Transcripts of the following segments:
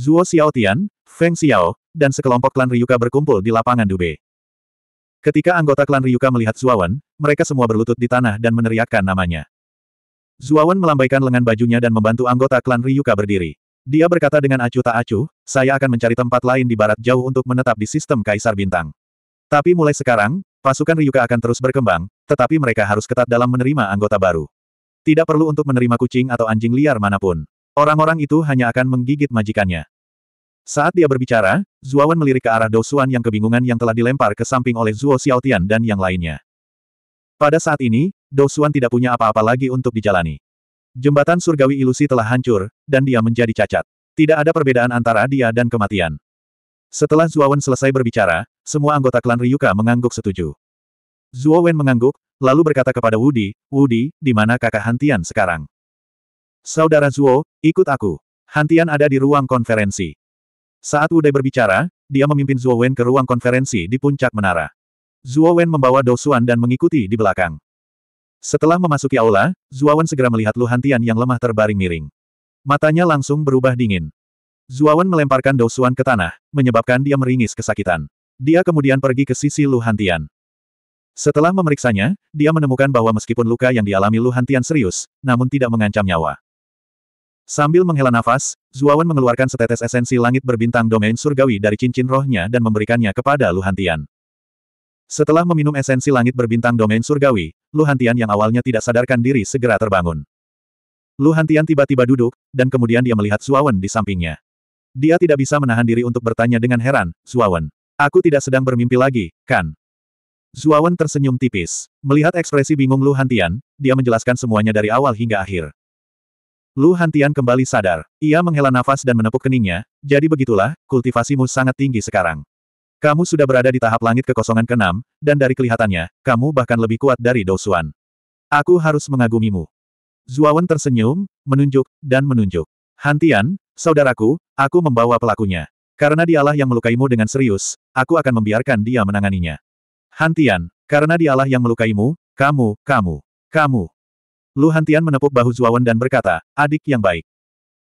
Zuo Xiaotian, Feng Xiao, dan sekelompok klan Ryuka berkumpul di lapangan Dube. Ketika anggota klan Ryuka melihat Zuawan, mereka semua berlutut di tanah dan meneriakkan namanya. Zuawan melambaikan lengan bajunya dan membantu anggota klan Ryuka berdiri. Dia berkata dengan acuh tak acuh, saya akan mencari tempat lain di barat jauh untuk menetap di sistem Kaisar Bintang. Tapi mulai sekarang, pasukan Ryuka akan terus berkembang, tetapi mereka harus ketat dalam menerima anggota baru. Tidak perlu untuk menerima kucing atau anjing liar manapun. Orang-orang itu hanya akan menggigit majikannya. Saat dia berbicara, Zuawan melirik ke arah Dosuan yang kebingungan yang telah dilempar ke samping oleh Zuo Xiaotian dan yang lainnya. Pada saat ini, Dosuan tidak punya apa-apa lagi untuk dijalani. Jembatan surgawi ilusi telah hancur, dan dia menjadi cacat. Tidak ada perbedaan antara dia dan kematian. Setelah Zuawan selesai berbicara, semua anggota klan Ryuka mengangguk setuju. Zuo Wen mengangguk, lalu berkata kepada Wudi, Wudi, di mana kakak Hantian sekarang? Saudara Zuo, ikut aku. Hantian ada di ruang konferensi. Saat Dai berbicara, dia memimpin Zuo Wen ke ruang konferensi di puncak menara. Zuo Wen membawa Dou Xuan dan mengikuti di belakang. Setelah memasuki aula, Zuo Wen segera melihat Lu Hantian yang lemah terbaring miring. Matanya langsung berubah dingin. Zuo Wen melemparkan Dou Xuan ke tanah, menyebabkan dia meringis kesakitan. Dia kemudian pergi ke sisi Lu Hantian. Setelah memeriksanya, dia menemukan bahwa meskipun luka yang dialami Lu Hantian serius, namun tidak mengancam nyawa. Sambil menghela nafas, Zuawan mengeluarkan setetes esensi langit berbintang domain surgawi dari cincin rohnya dan memberikannya kepada Luhantian. Setelah meminum esensi langit berbintang domain surgawi, Luhantian yang awalnya tidak sadarkan diri segera terbangun. Luhantian tiba-tiba duduk, dan kemudian dia melihat Zuawan di sampingnya. Dia tidak bisa menahan diri untuk bertanya dengan heran, Zuawan. Aku tidak sedang bermimpi lagi, kan? Zuawan tersenyum tipis. Melihat ekspresi bingung Luhantian, dia menjelaskan semuanya dari awal hingga akhir. Lu Hantian kembali sadar. Ia menghela nafas dan menepuk keningnya, jadi begitulah, kultivasimu sangat tinggi sekarang. Kamu sudah berada di tahap langit kekosongan keenam, dan dari kelihatannya, kamu bahkan lebih kuat dari Suan. Aku harus mengagumimu. Zuawan tersenyum, menunjuk, dan menunjuk. Hantian, saudaraku, aku membawa pelakunya. Karena dialah yang melukaimu dengan serius, aku akan membiarkan dia menanganinya. Hantian, karena dialah yang melukaimu, kamu, kamu, kamu. Lu Hantian menepuk bahu Zuawan dan berkata, adik yang baik.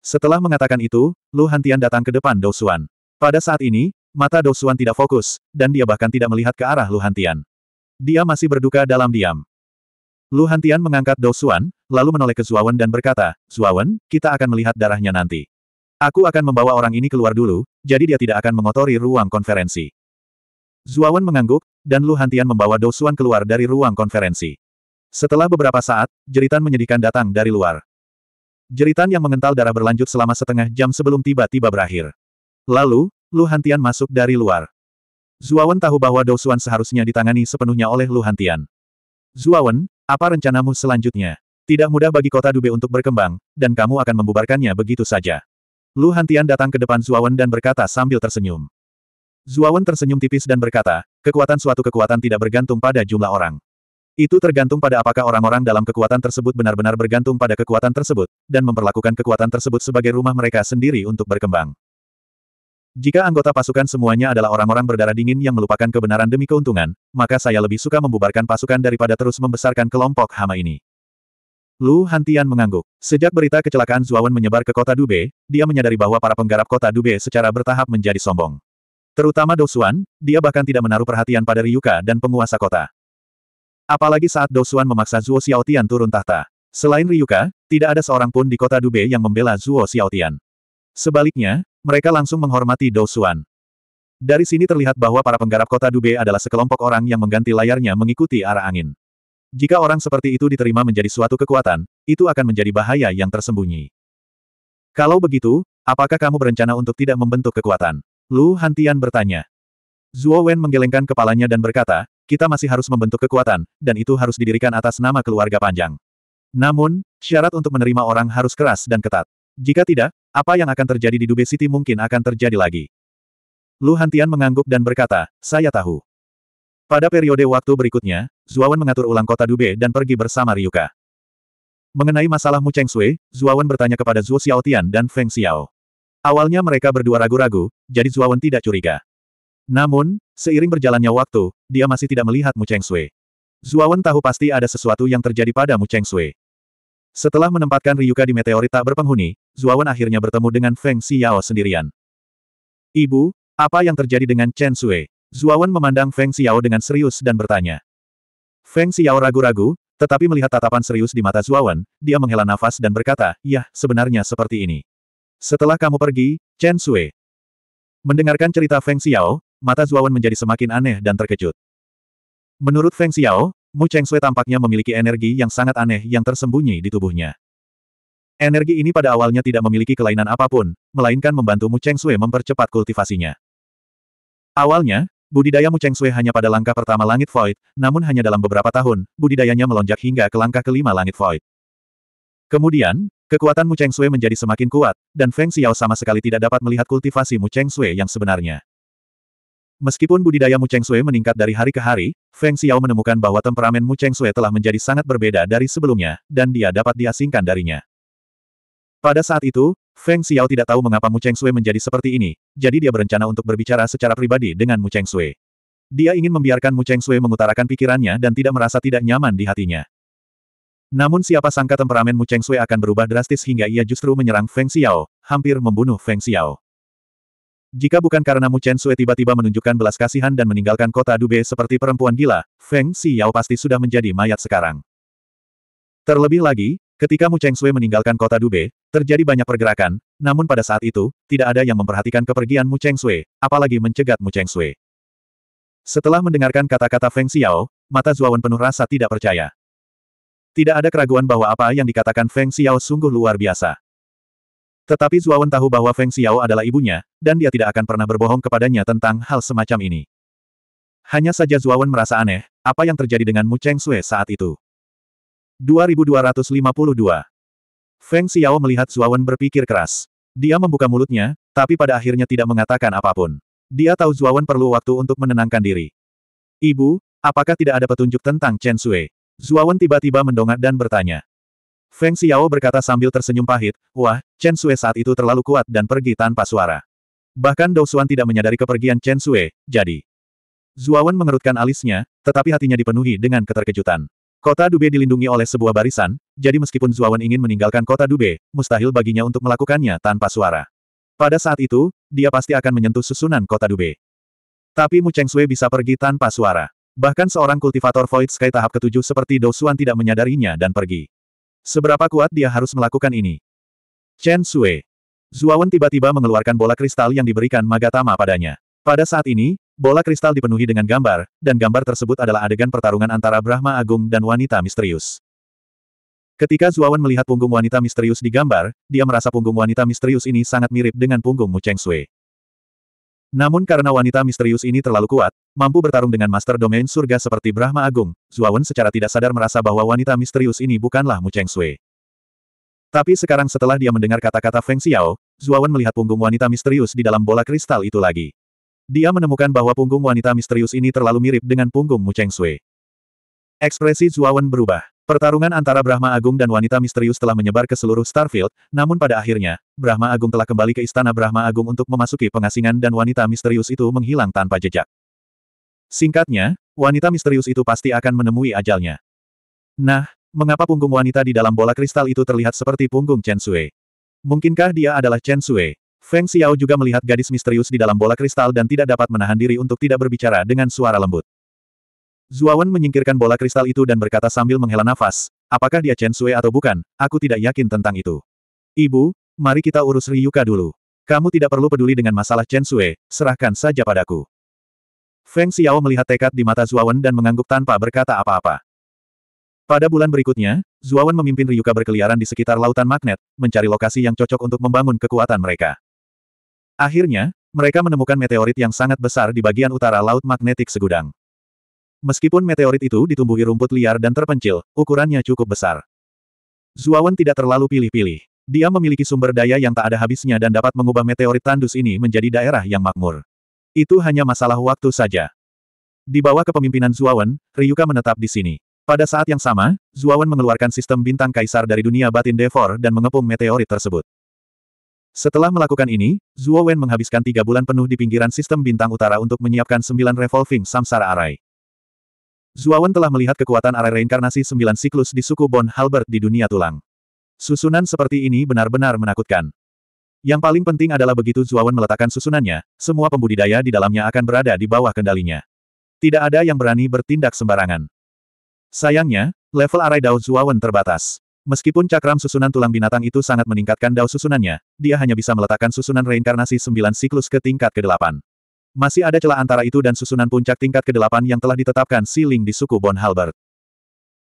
Setelah mengatakan itu, Lu Hantian datang ke depan Suan. Pada saat ini, mata Suan tidak fokus, dan dia bahkan tidak melihat ke arah Lu Hantian. Dia masih berduka dalam diam. Lu Hantian mengangkat Suan, lalu menoleh ke Zuawan dan berkata, Zuawan, kita akan melihat darahnya nanti. Aku akan membawa orang ini keluar dulu, jadi dia tidak akan mengotori ruang konferensi. Zuawan mengangguk, dan Lu Hantian membawa Suan keluar dari ruang konferensi. Setelah beberapa saat, jeritan menyedihkan datang dari luar. Jeritan yang mengental darah berlanjut selama setengah jam sebelum tiba-tiba berakhir. Lalu, Lu Hantian masuk dari luar. Zuawan tahu bahwa Dosuan seharusnya ditangani sepenuhnya oleh Lu Hantian. Zuawan, apa rencanamu selanjutnya? Tidak mudah bagi kota Dube untuk berkembang, dan kamu akan membubarkannya begitu saja. Lu Hantian datang ke depan Zuawan dan berkata sambil tersenyum. Zuawan tersenyum tipis dan berkata, kekuatan suatu kekuatan tidak bergantung pada jumlah orang. Itu tergantung pada apakah orang-orang dalam kekuatan tersebut benar-benar bergantung pada kekuatan tersebut, dan memperlakukan kekuatan tersebut sebagai rumah mereka sendiri untuk berkembang. Jika anggota pasukan semuanya adalah orang-orang berdarah dingin yang melupakan kebenaran demi keuntungan, maka saya lebih suka membubarkan pasukan daripada terus membesarkan kelompok hama ini. Lu Hantian mengangguk. Sejak berita kecelakaan Zuawan menyebar ke kota Dube, dia menyadari bahwa para penggarap kota Dube secara bertahap menjadi sombong. Terutama Dosuan, dia bahkan tidak menaruh perhatian pada Ryuka dan penguasa kota. Apalagi saat Dosuan memaksa Zuo Xiaotian turun tahta. Selain Ryuka, tidak ada seorang pun di kota Dube yang membela Zuo Xiaotian. Sebaliknya, mereka langsung menghormati Dosuan. Dari sini terlihat bahwa para penggarap kota Dube adalah sekelompok orang yang mengganti layarnya mengikuti arah angin. Jika orang seperti itu diterima menjadi suatu kekuatan, itu akan menjadi bahaya yang tersembunyi. Kalau begitu, apakah kamu berencana untuk tidak membentuk kekuatan? Lu Hantian bertanya. Zuo Wen menggelengkan kepalanya dan berkata, kita masih harus membentuk kekuatan, dan itu harus didirikan atas nama keluarga panjang. Namun, syarat untuk menerima orang harus keras dan ketat. Jika tidak, apa yang akan terjadi di Dube City mungkin akan terjadi lagi. Lu Hantian mengangguk dan berkata, saya tahu. Pada periode waktu berikutnya, Zuawan mengatur ulang kota Dube dan pergi bersama Ryuka. Mengenai masalah Mu Cheng Sui, Zuawan bertanya kepada Zhuo Xiaotian dan Feng Xiao. Awalnya mereka berdua ragu-ragu, jadi Zuawan tidak curiga. Namun, seiring berjalannya waktu, dia masih tidak melihat Mu Cheng Sui. Zuawan tahu pasti ada sesuatu yang terjadi pada Mu Cheng Sui. Setelah menempatkan Ryuka di meteorit tak berpenghuni, Zuawan akhirnya bertemu dengan Feng Xiao sendirian. Ibu, apa yang terjadi dengan Chen Sui? Zuawan memandang Feng Xiao dengan serius dan bertanya. Feng Xiao ragu-ragu, tetapi melihat tatapan serius di mata Zuawan, dia menghela nafas dan berkata, Yah, sebenarnya seperti ini. Setelah kamu pergi, Chen Sui. Mendengarkan cerita Feng Xiao, mata Zuawan menjadi semakin aneh dan terkejut. Menurut Feng Xiao, Mu Cheng Sui tampaknya memiliki energi yang sangat aneh yang tersembunyi di tubuhnya. Energi ini pada awalnya tidak memiliki kelainan apapun, melainkan membantu Mu Cheng Sui mempercepat kultivasinya. Awalnya, budidaya Mu Cheng Sui hanya pada langkah pertama langit void, namun hanya dalam beberapa tahun, budidayanya melonjak hingga ke langkah kelima langit void. Kemudian, kekuatan Mu Cheng Sui menjadi semakin kuat, dan Feng Xiao sama sekali tidak dapat melihat kultivasi Mu Cheng Sui yang sebenarnya. Meskipun budidaya Mu Cheng Sui meningkat dari hari ke hari, Feng Xiao menemukan bahwa temperamen Mu Cheng Sui telah menjadi sangat berbeda dari sebelumnya, dan dia dapat diasingkan darinya. Pada saat itu, Feng Xiao tidak tahu mengapa Mu Cheng Sui menjadi seperti ini, jadi dia berencana untuk berbicara secara pribadi dengan Mu Cheng Sui. Dia ingin membiarkan Mu Cheng Sui mengutarakan pikirannya dan tidak merasa tidak nyaman di hatinya. Namun siapa sangka temperamen Mu Cheng Sui akan berubah drastis hingga ia justru menyerang Feng Xiao, hampir membunuh Feng Xiao. Jika bukan karena Mu Chen Sui tiba-tiba menunjukkan belas kasihan dan meninggalkan kota Dube seperti perempuan gila, Feng Xiao pasti sudah menjadi mayat sekarang. Terlebih lagi, ketika Mu Cheng Sui meninggalkan kota Dube, terjadi banyak pergerakan, namun pada saat itu, tidak ada yang memperhatikan kepergian Mu Cheng Sui, apalagi mencegat Mu Cheng Sui. Setelah mendengarkan kata-kata Feng Xiao, mata Zuawan penuh rasa tidak percaya. Tidak ada keraguan bahwa apa yang dikatakan Feng Xiao sungguh luar biasa. Tetapi Zuawan tahu bahwa Feng Xiao adalah ibunya, dan dia tidak akan pernah berbohong kepadanya tentang hal semacam ini. Hanya saja Zuawan merasa aneh, apa yang terjadi dengan Mu Cheng Sui saat itu. 2252 Feng Xiao melihat Zuawan berpikir keras. Dia membuka mulutnya, tapi pada akhirnya tidak mengatakan apapun. Dia tahu Zuawan perlu waktu untuk menenangkan diri. Ibu, apakah tidak ada petunjuk tentang Chen Sui? Zuawan tiba-tiba mendongak dan bertanya. Feng Xiao berkata sambil tersenyum pahit, wah, Chen Sue saat itu terlalu kuat dan pergi tanpa suara. Bahkan Dou Xuan tidak menyadari kepergian Chen Sue, jadi. Zuawan mengerutkan alisnya, tetapi hatinya dipenuhi dengan keterkejutan. Kota Dube dilindungi oleh sebuah barisan, jadi meskipun Zuawan ingin meninggalkan kota Dube, mustahil baginya untuk melakukannya tanpa suara. Pada saat itu, dia pasti akan menyentuh susunan kota Dube. Tapi Mu Cheng Sui bisa pergi tanpa suara. Bahkan seorang kultivator Void Sky tahap ketujuh seperti Dou Xuan tidak menyadarinya dan pergi. Seberapa kuat dia harus melakukan ini? Chen Sui. Zuawan tiba-tiba mengeluarkan bola kristal yang diberikan Magatama padanya. Pada saat ini, bola kristal dipenuhi dengan gambar, dan gambar tersebut adalah adegan pertarungan antara Brahma Agung dan wanita misterius. Ketika Zuawan melihat punggung wanita misterius di gambar, dia merasa punggung wanita misterius ini sangat mirip dengan punggungmu Cheng Sui. Namun karena wanita misterius ini terlalu kuat, mampu bertarung dengan master domain surga seperti Brahma Agung, Zuawan secara tidak sadar merasa bahwa wanita misterius ini bukanlah Mu Cheng Sui. Tapi sekarang setelah dia mendengar kata-kata Feng Xiao, Zuawan melihat punggung wanita misterius di dalam bola kristal itu lagi. Dia menemukan bahwa punggung wanita misterius ini terlalu mirip dengan punggung Mu Cheng Sui. Ekspresi Zuawan berubah. Pertarungan antara Brahma Agung dan wanita misterius telah menyebar ke seluruh Starfield, namun pada akhirnya, Brahma Agung telah kembali ke istana Brahma Agung untuk memasuki pengasingan dan wanita misterius itu menghilang tanpa jejak. Singkatnya, wanita misterius itu pasti akan menemui ajalnya. Nah, mengapa punggung wanita di dalam bola kristal itu terlihat seperti punggung Chen Sui? Mungkinkah dia adalah Chen Sui? Feng Xiao juga melihat gadis misterius di dalam bola kristal dan tidak dapat menahan diri untuk tidak berbicara dengan suara lembut. Zuawan menyingkirkan bola kristal itu dan berkata sambil menghela nafas, apakah dia Chen Sui atau bukan, aku tidak yakin tentang itu. Ibu, mari kita urus Ryuka dulu. Kamu tidak perlu peduli dengan masalah Chen Sui, serahkan saja padaku. Feng Xiao melihat tekad di mata Zuawan dan mengangguk tanpa berkata apa-apa. Pada bulan berikutnya, Zuawan memimpin Ryuka berkeliaran di sekitar lautan magnet, mencari lokasi yang cocok untuk membangun kekuatan mereka. Akhirnya, mereka menemukan meteorit yang sangat besar di bagian utara Laut Magnetik Segudang. Meskipun meteorit itu ditumbuhi rumput liar dan terpencil, ukurannya cukup besar. Zuawan tidak terlalu pilih-pilih. Dia memiliki sumber daya yang tak ada habisnya dan dapat mengubah meteorit tandus ini menjadi daerah yang makmur. Itu hanya masalah waktu saja. Di bawah kepemimpinan Zuawan, Ryuka menetap di sini. Pada saat yang sama, Zuawan mengeluarkan sistem bintang kaisar dari dunia batin Devor dan mengepung meteorit tersebut. Setelah melakukan ini, Zuawan menghabiskan tiga bulan penuh di pinggiran sistem bintang utara untuk menyiapkan sembilan revolving samsara arai. Zuawan telah melihat kekuatan arah reinkarnasi sembilan siklus di suku Bon Halbert di dunia tulang. Susunan seperti ini benar-benar menakutkan. Yang paling penting adalah begitu Zuawan meletakkan susunannya, semua pembudidaya di dalamnya akan berada di bawah kendalinya. Tidak ada yang berani bertindak sembarangan. Sayangnya, level arai Dao Zuawan terbatas. Meskipun cakram susunan tulang binatang itu sangat meningkatkan dao susunannya, dia hanya bisa meletakkan susunan reinkarnasi sembilan siklus ke tingkat ke-8. Masih ada celah antara itu dan susunan puncak tingkat ke-8 yang telah ditetapkan Siling di suku Bon Halbert.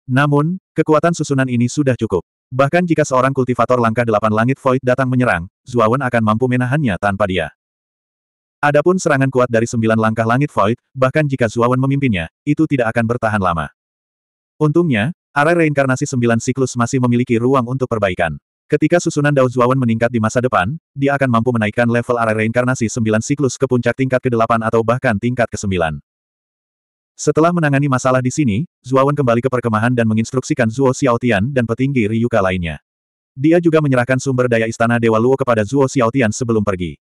Namun, kekuatan susunan ini sudah cukup. Bahkan jika seorang kultivator langkah delapan langit Void datang menyerang, Zuawan akan mampu menahannya tanpa dia. Adapun serangan kuat dari sembilan langkah langit Void, bahkan jika Zuawan memimpinnya, itu tidak akan bertahan lama. Untungnya, area reinkarnasi sembilan siklus masih memiliki ruang untuk perbaikan. Ketika susunan Dao Zhuawan meningkat di masa depan, dia akan mampu menaikkan level arah reinkarnasi 9 siklus ke puncak tingkat ke-8 atau bahkan tingkat ke-9. Setelah menangani masalah di sini, Zhuawan kembali ke perkemahan dan menginstruksikan Zuo Xiaotian dan petinggi Ryuka lainnya. Dia juga menyerahkan sumber daya istana Dewa Luo kepada Zuo Xiaotian sebelum pergi.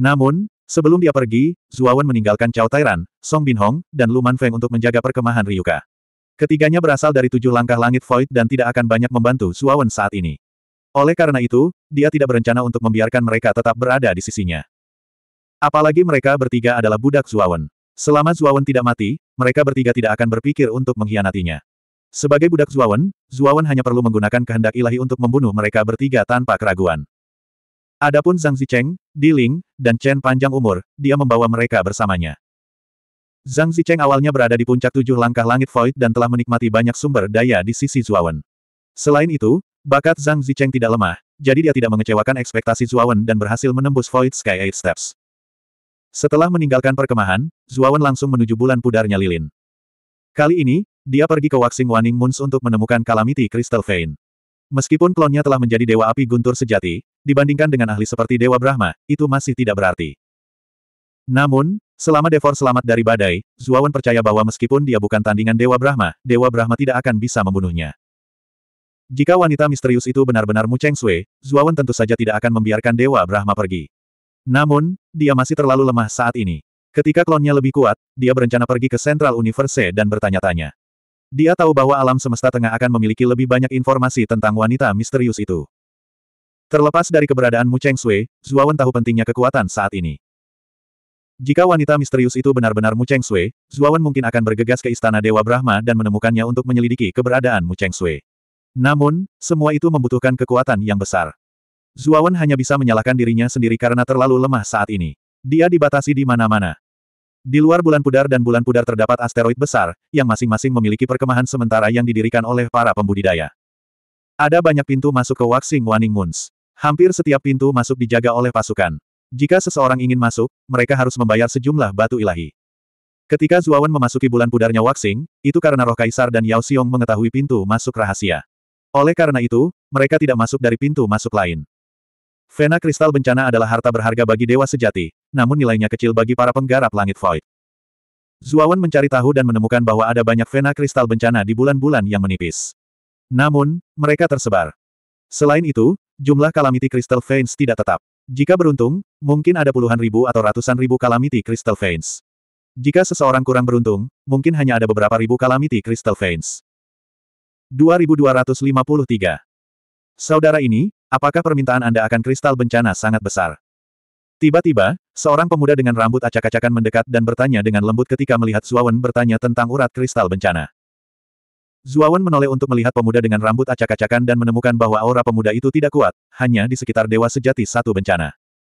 Namun, sebelum dia pergi, Zhuawan meninggalkan Cao Tairan, Song Binhong, dan Luman Feng untuk menjaga perkemahan Ryuka. Ketiganya berasal dari tujuh langkah langit void dan tidak akan banyak membantu Zhuawan saat ini. Oleh karena itu, dia tidak berencana untuk membiarkan mereka tetap berada di sisinya. Apalagi mereka bertiga adalah budak Zuawan. Selama Zuawan tidak mati, mereka bertiga tidak akan berpikir untuk mengkhianatinya. Sebagai budak Zuawan, Zuawan hanya perlu menggunakan kehendak ilahi untuk membunuh mereka bertiga tanpa keraguan. Adapun Zhang Zicheng, Di Ling, dan Chen panjang umur, dia membawa mereka bersamanya. Zhang Zicheng awalnya berada di puncak tujuh langkah langit void dan telah menikmati banyak sumber daya di sisi Zuawan. Selain itu, Bakat Zhang Zicheng tidak lemah, jadi dia tidak mengecewakan ekspektasi Zuawan dan berhasil menembus Void Sky Eight Steps. Setelah meninggalkan perkemahan, Zuawan langsung menuju bulan pudarnya lilin. Kali ini, dia pergi ke Waxing Waning Moons untuk menemukan Calamity Crystal Vein. Meskipun klonnya telah menjadi Dewa Api Guntur sejati, dibandingkan dengan ahli seperti Dewa Brahma, itu masih tidak berarti. Namun, selama Devor selamat dari badai, Zuawan percaya bahwa meskipun dia bukan tandingan Dewa Brahma, Dewa Brahma tidak akan bisa membunuhnya. Jika wanita misterius itu benar-benar Mu Cheng Sui, Zuawan tentu saja tidak akan membiarkan Dewa Brahma pergi. Namun, dia masih terlalu lemah saat ini. Ketika klonnya lebih kuat, dia berencana pergi ke Central Universe dan bertanya-tanya. Dia tahu bahwa alam semesta tengah akan memiliki lebih banyak informasi tentang wanita misterius itu. Terlepas dari keberadaan Mu Cheng Sui, Zuawan tahu pentingnya kekuatan saat ini. Jika wanita misterius itu benar-benar Mu Cheng Sui, Zuawan mungkin akan bergegas ke Istana Dewa Brahma dan menemukannya untuk menyelidiki keberadaan Mu Cheng Sui. Namun, semua itu membutuhkan kekuatan yang besar. Zuawan hanya bisa menyalahkan dirinya sendiri karena terlalu lemah saat ini. Dia dibatasi di mana-mana. Di luar bulan pudar dan bulan pudar terdapat asteroid besar, yang masing-masing memiliki perkemahan sementara yang didirikan oleh para pembudidaya. Ada banyak pintu masuk ke Waxing Waning Moons. Hampir setiap pintu masuk dijaga oleh pasukan. Jika seseorang ingin masuk, mereka harus membayar sejumlah batu ilahi. Ketika Zuawan memasuki bulan pudarnya Waxing, itu karena roh kaisar dan Yao Xiong mengetahui pintu masuk rahasia. Oleh karena itu, mereka tidak masuk dari pintu masuk lain. Vena kristal bencana adalah harta berharga bagi dewa sejati, namun nilainya kecil bagi para penggarap langit void. Zuawan mencari tahu dan menemukan bahwa ada banyak vena kristal bencana di bulan-bulan yang menipis. Namun, mereka tersebar. Selain itu, jumlah kalamiti kristal veins tidak tetap. Jika beruntung, mungkin ada puluhan ribu atau ratusan ribu kalamiti kristal veins. Jika seseorang kurang beruntung, mungkin hanya ada beberapa ribu kalamiti kristal veins. 2253. Saudara ini, apakah permintaan Anda akan kristal bencana sangat besar? Tiba-tiba, seorang pemuda dengan rambut acak-acakan mendekat dan bertanya dengan lembut ketika melihat Zuawan bertanya tentang urat kristal bencana. Zuawan menoleh untuk melihat pemuda dengan rambut acak-acakan dan menemukan bahwa aura pemuda itu tidak kuat, hanya di sekitar Dewa Sejati Satu Bencana.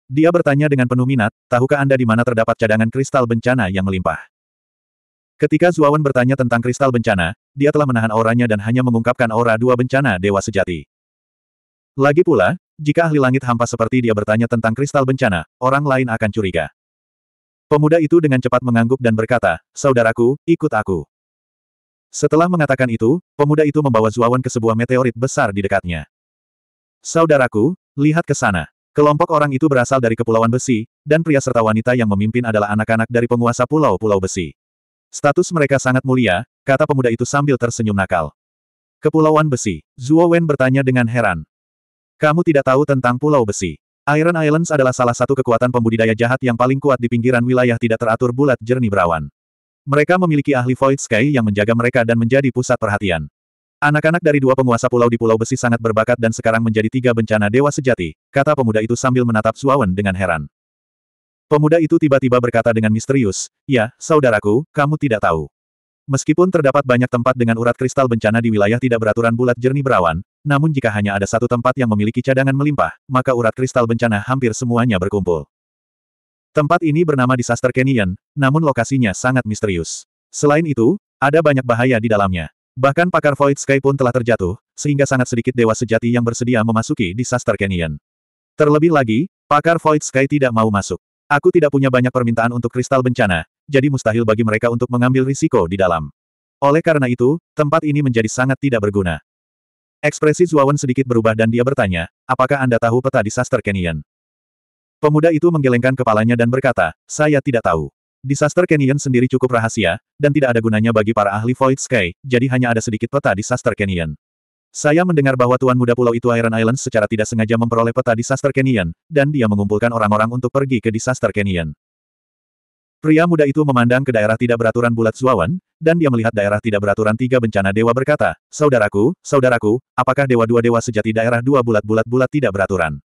Dia bertanya dengan penuh minat, tahukah Anda di mana terdapat cadangan kristal bencana yang melimpah? Ketika Zuawan bertanya tentang kristal bencana, dia telah menahan auranya dan hanya mengungkapkan aura dua bencana dewa sejati. Lagi pula, jika ahli langit hampa seperti dia bertanya tentang kristal bencana, orang lain akan curiga. Pemuda itu dengan cepat mengangguk dan berkata, Saudaraku, ikut aku. Setelah mengatakan itu, pemuda itu membawa Zuawan ke sebuah meteorit besar di dekatnya. Saudaraku, lihat ke sana. Kelompok orang itu berasal dari Kepulauan Besi, dan pria serta wanita yang memimpin adalah anak-anak dari penguasa pulau-pulau besi. Status mereka sangat mulia, kata pemuda itu sambil tersenyum nakal. Kepulauan Besi. Zuo Wen bertanya dengan heran. Kamu tidak tahu tentang Pulau Besi. Iron Islands adalah salah satu kekuatan pembudidaya jahat yang paling kuat di pinggiran wilayah tidak teratur bulat jernih berawan. Mereka memiliki ahli Void Sky yang menjaga mereka dan menjadi pusat perhatian. Anak-anak dari dua penguasa pulau di Pulau Besi sangat berbakat dan sekarang menjadi tiga bencana dewa sejati, kata pemuda itu sambil menatap Zuo Wen dengan heran. Pemuda itu tiba-tiba berkata dengan misterius, Ya, saudaraku, kamu tidak tahu. Meskipun terdapat banyak tempat dengan urat kristal bencana di wilayah tidak beraturan bulat jernih berawan, namun jika hanya ada satu tempat yang memiliki cadangan melimpah, maka urat kristal bencana hampir semuanya berkumpul. Tempat ini bernama Disaster Canyon, namun lokasinya sangat misterius. Selain itu, ada banyak bahaya di dalamnya. Bahkan pakar Void Sky pun telah terjatuh, sehingga sangat sedikit dewa sejati yang bersedia memasuki Disaster Canyon. Terlebih lagi, pakar Void Sky tidak mau masuk. Aku tidak punya banyak permintaan untuk kristal bencana, jadi mustahil bagi mereka untuk mengambil risiko di dalam. Oleh karena itu, tempat ini menjadi sangat tidak berguna. Ekspresi Zuawan sedikit berubah dan dia bertanya, apakah Anda tahu peta disaster Canyon? Pemuda itu menggelengkan kepalanya dan berkata, saya tidak tahu. Disaster Canyon sendiri cukup rahasia, dan tidak ada gunanya bagi para ahli Void Sky, jadi hanya ada sedikit peta disaster Canyon. Saya mendengar bahwa Tuan Muda Pulau itu Iron Islands secara tidak sengaja memperoleh peta disaster Kenyan, dan dia mengumpulkan orang-orang untuk pergi ke disaster Kenyan. Pria muda itu memandang ke daerah tidak beraturan bulat Zuawan, dan dia melihat daerah tidak beraturan tiga bencana dewa berkata, Saudaraku, saudaraku, apakah dewa dua dewa sejati daerah dua bulat-bulat bulat tidak beraturan?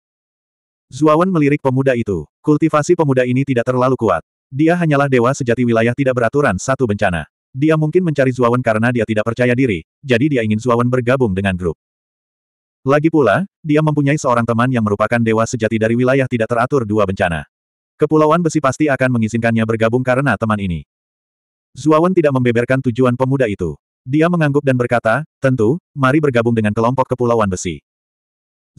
Zuawan melirik pemuda itu. Kultivasi pemuda ini tidak terlalu kuat. Dia hanyalah dewa sejati wilayah tidak beraturan satu bencana. Dia mungkin mencari Zuawan karena dia tidak percaya diri, jadi dia ingin Zuawan bergabung dengan grup. Lagi pula, dia mempunyai seorang teman yang merupakan dewa sejati dari wilayah tidak teratur dua bencana. Kepulauan besi pasti akan mengizinkannya bergabung karena teman ini. Zuawan tidak membeberkan tujuan pemuda itu. Dia mengangguk dan berkata, tentu, mari bergabung dengan kelompok kepulauan besi.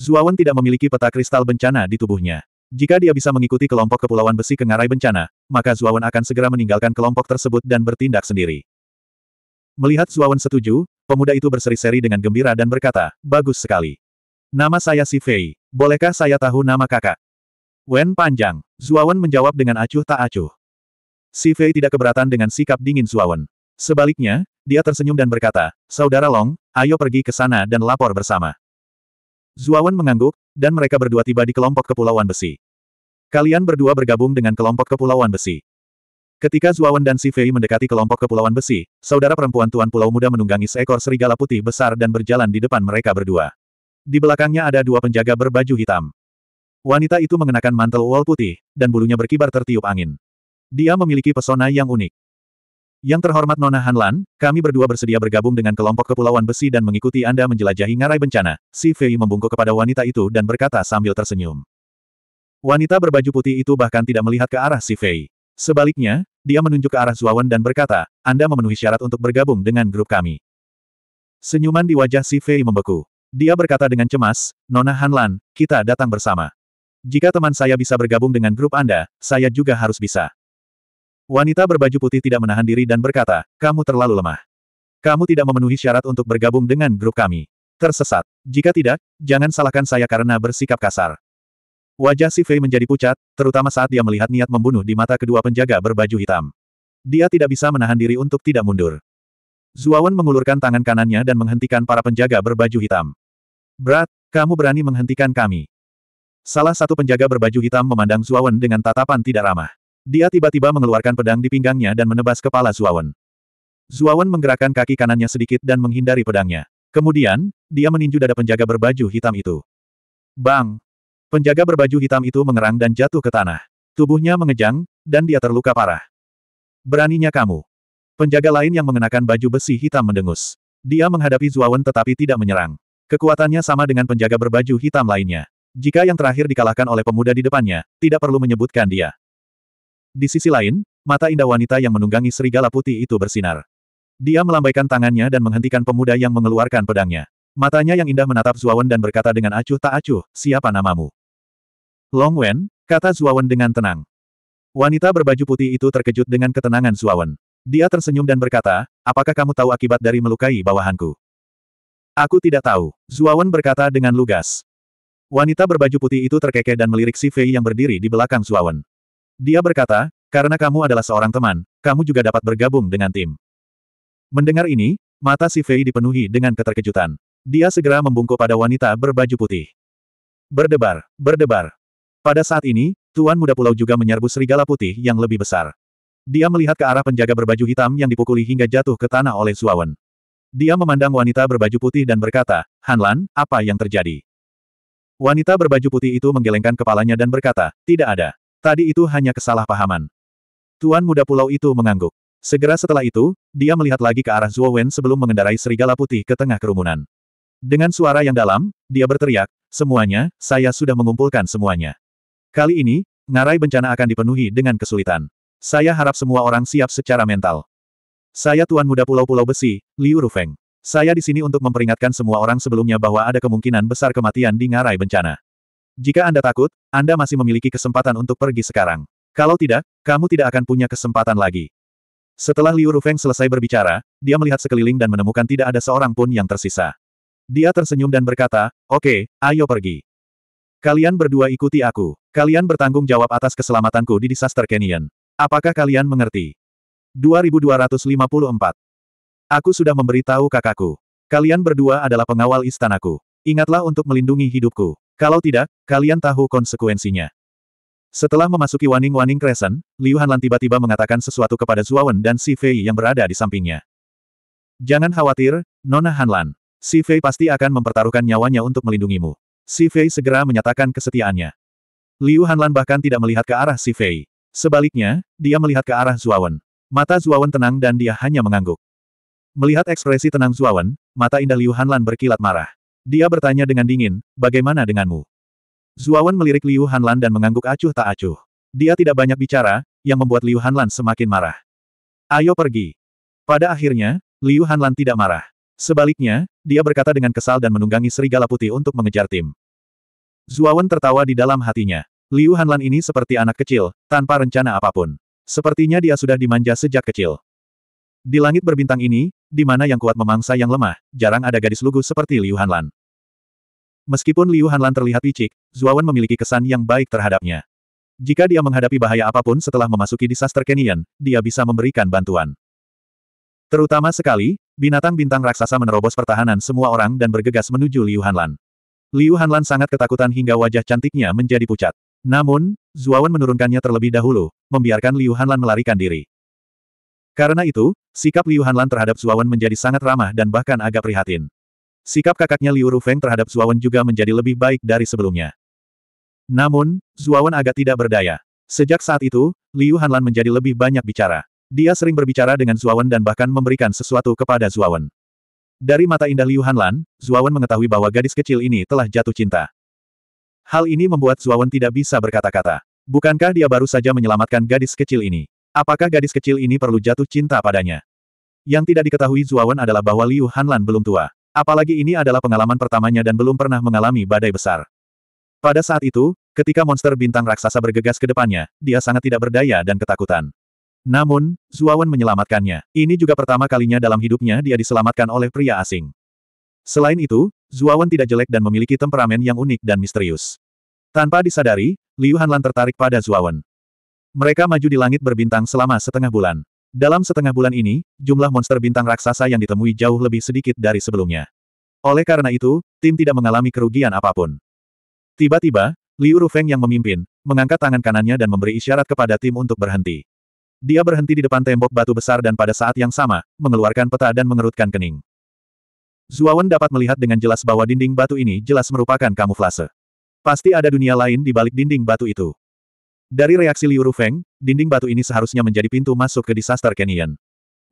Zuawan tidak memiliki peta kristal bencana di tubuhnya. Jika dia bisa mengikuti kelompok kepulauan besi ke ngarai bencana, maka Zuawan akan segera meninggalkan kelompok tersebut dan bertindak sendiri. Melihat Zuawan setuju, pemuda itu berseri-seri dengan gembira dan berkata, bagus sekali. Nama saya Si Fei. Bolehkah saya tahu nama kakak? Wen panjang. Zuawan menjawab dengan acuh tak acuh. Si Fei tidak keberatan dengan sikap dingin Zuawan. Sebaliknya, dia tersenyum dan berkata, Saudara Long, ayo pergi ke sana dan lapor bersama. Zuawan mengangguk, dan mereka berdua tiba di kelompok kepulauan besi. Kalian berdua bergabung dengan kelompok Kepulauan Besi. Ketika Zuawan dan Sifei mendekati kelompok Kepulauan Besi, saudara perempuan Tuan Pulau Muda menunggangi seekor serigala putih besar dan berjalan di depan mereka berdua. Di belakangnya ada dua penjaga berbaju hitam. Wanita itu mengenakan mantel wol putih, dan bulunya berkibar tertiup angin. Dia memiliki pesona yang unik. Yang terhormat Nona Hanlan, kami berdua bersedia bergabung dengan kelompok Kepulauan Besi dan mengikuti Anda menjelajahi ngarai bencana. Si Fei membungkuk kepada wanita itu dan berkata sambil tersenyum. Wanita berbaju putih itu bahkan tidak melihat ke arah si Fei. Sebaliknya, dia menunjuk ke arah Zuawan dan berkata, Anda memenuhi syarat untuk bergabung dengan grup kami. Senyuman di wajah si Fei membeku. Dia berkata dengan cemas, Nona Hanlan, kita datang bersama. Jika teman saya bisa bergabung dengan grup Anda, saya juga harus bisa. Wanita berbaju putih tidak menahan diri dan berkata, kamu terlalu lemah. Kamu tidak memenuhi syarat untuk bergabung dengan grup kami. Tersesat. Jika tidak, jangan salahkan saya karena bersikap kasar. Wajah si Fei menjadi pucat, terutama saat dia melihat niat membunuh di mata kedua penjaga berbaju hitam. Dia tidak bisa menahan diri untuk tidak mundur. Zuawan mengulurkan tangan kanannya dan menghentikan para penjaga berbaju hitam. Berat, kamu berani menghentikan kami. Salah satu penjaga berbaju hitam memandang Zuawan dengan tatapan tidak ramah. Dia tiba-tiba mengeluarkan pedang di pinggangnya dan menebas kepala Zuawan. Zuawan menggerakkan kaki kanannya sedikit dan menghindari pedangnya. Kemudian, dia meninju dada penjaga berbaju hitam itu. Bang, Penjaga berbaju hitam itu mengerang dan jatuh ke tanah. Tubuhnya mengejang, dan dia terluka parah. Beraninya kamu. Penjaga lain yang mengenakan baju besi hitam mendengus. Dia menghadapi Zuawan tetapi tidak menyerang. Kekuatannya sama dengan penjaga berbaju hitam lainnya. Jika yang terakhir dikalahkan oleh pemuda di depannya, tidak perlu menyebutkan dia. Di sisi lain, mata indah wanita yang menunggangi serigala putih itu bersinar. Dia melambaikan tangannya dan menghentikan pemuda yang mengeluarkan pedangnya. Matanya yang indah menatap Zuawan dan berkata dengan acuh tak acuh, siapa namamu? Long Wen, kata Zuawan dengan tenang. Wanita berbaju putih itu terkejut dengan ketenangan Zuawan. Dia tersenyum dan berkata, apakah kamu tahu akibat dari melukai bawahanku? Aku tidak tahu, Zuawan berkata dengan lugas. Wanita berbaju putih itu terkekeh dan melirik si Fei yang berdiri di belakang Zuawan. Dia berkata, karena kamu adalah seorang teman, kamu juga dapat bergabung dengan tim. Mendengar ini, mata si Fei dipenuhi dengan keterkejutan. Dia segera membungkuk pada wanita berbaju putih. Berdebar, berdebar, pada saat ini, Tuan Muda Pulau juga menyerbu serigala putih yang lebih besar. Dia melihat ke arah penjaga berbaju hitam yang dipukuli hingga jatuh ke tanah oleh Suawan. Dia memandang wanita berbaju putih dan berkata, Hanlan, apa yang terjadi? Wanita berbaju putih itu menggelengkan kepalanya dan berkata, tidak ada. Tadi itu hanya kesalahpahaman. Tuan Muda Pulau itu mengangguk. Segera setelah itu, dia melihat lagi ke arah Zuowen sebelum mengendarai serigala putih ke tengah kerumunan. Dengan suara yang dalam, dia berteriak, semuanya, saya sudah mengumpulkan semuanya. Kali ini, ngarai bencana akan dipenuhi dengan kesulitan. Saya harap semua orang siap secara mental. Saya Tuan Muda Pulau-Pulau Besi, Liu Rufeng. Saya di sini untuk memperingatkan semua orang sebelumnya bahwa ada kemungkinan besar kematian di ngarai bencana. Jika Anda takut, Anda masih memiliki kesempatan untuk pergi sekarang. Kalau tidak, kamu tidak akan punya kesempatan lagi. Setelah Liu Rufeng selesai berbicara, dia melihat sekeliling dan menemukan tidak ada seorang pun yang tersisa. Dia tersenyum dan berkata, oke, okay, ayo pergi. Kalian berdua ikuti aku. Kalian bertanggung jawab atas keselamatanku di disaster canyon. Apakah kalian mengerti? 2254. Aku sudah memberitahu kakakku. Kalian berdua adalah pengawal istanaku. Ingatlah untuk melindungi hidupku. Kalau tidak, kalian tahu konsekuensinya. Setelah memasuki waning-waning crescent, Liu Hanlan tiba-tiba mengatakan sesuatu kepada Wen dan Si Fei yang berada di sampingnya. Jangan khawatir, Nona Hanlan. Si Fei pasti akan mempertaruhkan nyawanya untuk melindungimu. Si Fei segera menyatakan kesetiaannya. Liu Hanlan bahkan tidak melihat ke arah Si Fei. Sebaliknya, dia melihat ke arah Zuawan. Mata Zuawan tenang dan dia hanya mengangguk. Melihat ekspresi tenang Zuawan, mata indah Liu Hanlan berkilat marah. Dia bertanya dengan dingin, bagaimana denganmu? Zuawan melirik Liu Hanlan dan mengangguk acuh tak acuh. Dia tidak banyak bicara, yang membuat Liu Hanlan semakin marah. Ayo pergi. Pada akhirnya, Liu Hanlan tidak marah. Sebaliknya, dia berkata dengan kesal dan menunggangi serigala putih untuk mengejar tim. Zuawan tertawa di dalam hatinya. Liu Hanlan ini seperti anak kecil, tanpa rencana apapun. Sepertinya dia sudah dimanja sejak kecil. Di langit berbintang ini, di mana yang kuat memangsa yang lemah, jarang ada gadis lugu seperti Liu Hanlan. Meskipun Liu Hanlan terlihat picik, Zuawan memiliki kesan yang baik terhadapnya. Jika dia menghadapi bahaya apapun setelah memasuki disaster canyon, dia bisa memberikan bantuan. Terutama sekali, Binatang bintang raksasa menerobos pertahanan semua orang dan bergegas menuju Liu Hanlan. Liu Hanlan sangat ketakutan hingga wajah cantiknya menjadi pucat. Namun, Zuawan menurunkannya terlebih dahulu, membiarkan Liu Hanlan melarikan diri. Karena itu, sikap Liu Hanlan terhadap Zuawan menjadi sangat ramah dan bahkan agak prihatin. Sikap kakaknya Liu Rufeng terhadap Zuawan juga menjadi lebih baik dari sebelumnya. Namun, Zuawan agak tidak berdaya. Sejak saat itu, Liu Hanlan menjadi lebih banyak bicara. Dia sering berbicara dengan Zuawan dan bahkan memberikan sesuatu kepada Zuawan. Dari mata indah Liu Hanlan, Zuawan mengetahui bahwa gadis kecil ini telah jatuh cinta. Hal ini membuat Zuawan tidak bisa berkata-kata. Bukankah dia baru saja menyelamatkan gadis kecil ini? Apakah gadis kecil ini perlu jatuh cinta padanya? Yang tidak diketahui Zuawan adalah bahwa Liu Hanlan belum tua. Apalagi ini adalah pengalaman pertamanya dan belum pernah mengalami badai besar. Pada saat itu, ketika monster bintang raksasa bergegas ke depannya, dia sangat tidak berdaya dan ketakutan. Namun, Zuawan menyelamatkannya. Ini juga pertama kalinya dalam hidupnya dia diselamatkan oleh pria asing. Selain itu, Zuawan tidak jelek dan memiliki temperamen yang unik dan misterius. Tanpa disadari, Liu Hanlan tertarik pada Zuawan. Mereka maju di langit berbintang selama setengah bulan. Dalam setengah bulan ini, jumlah monster bintang raksasa yang ditemui jauh lebih sedikit dari sebelumnya. Oleh karena itu, tim tidak mengalami kerugian apapun. Tiba-tiba, Liu Rufeng yang memimpin, mengangkat tangan kanannya dan memberi isyarat kepada tim untuk berhenti. Dia berhenti di depan tembok batu besar dan pada saat yang sama, mengeluarkan peta dan mengerutkan kening. Zuawan dapat melihat dengan jelas bahwa dinding batu ini jelas merupakan kamuflase. Pasti ada dunia lain di balik dinding batu itu. Dari reaksi Liu Rufeng, dinding batu ini seharusnya menjadi pintu masuk ke disaster Canyon.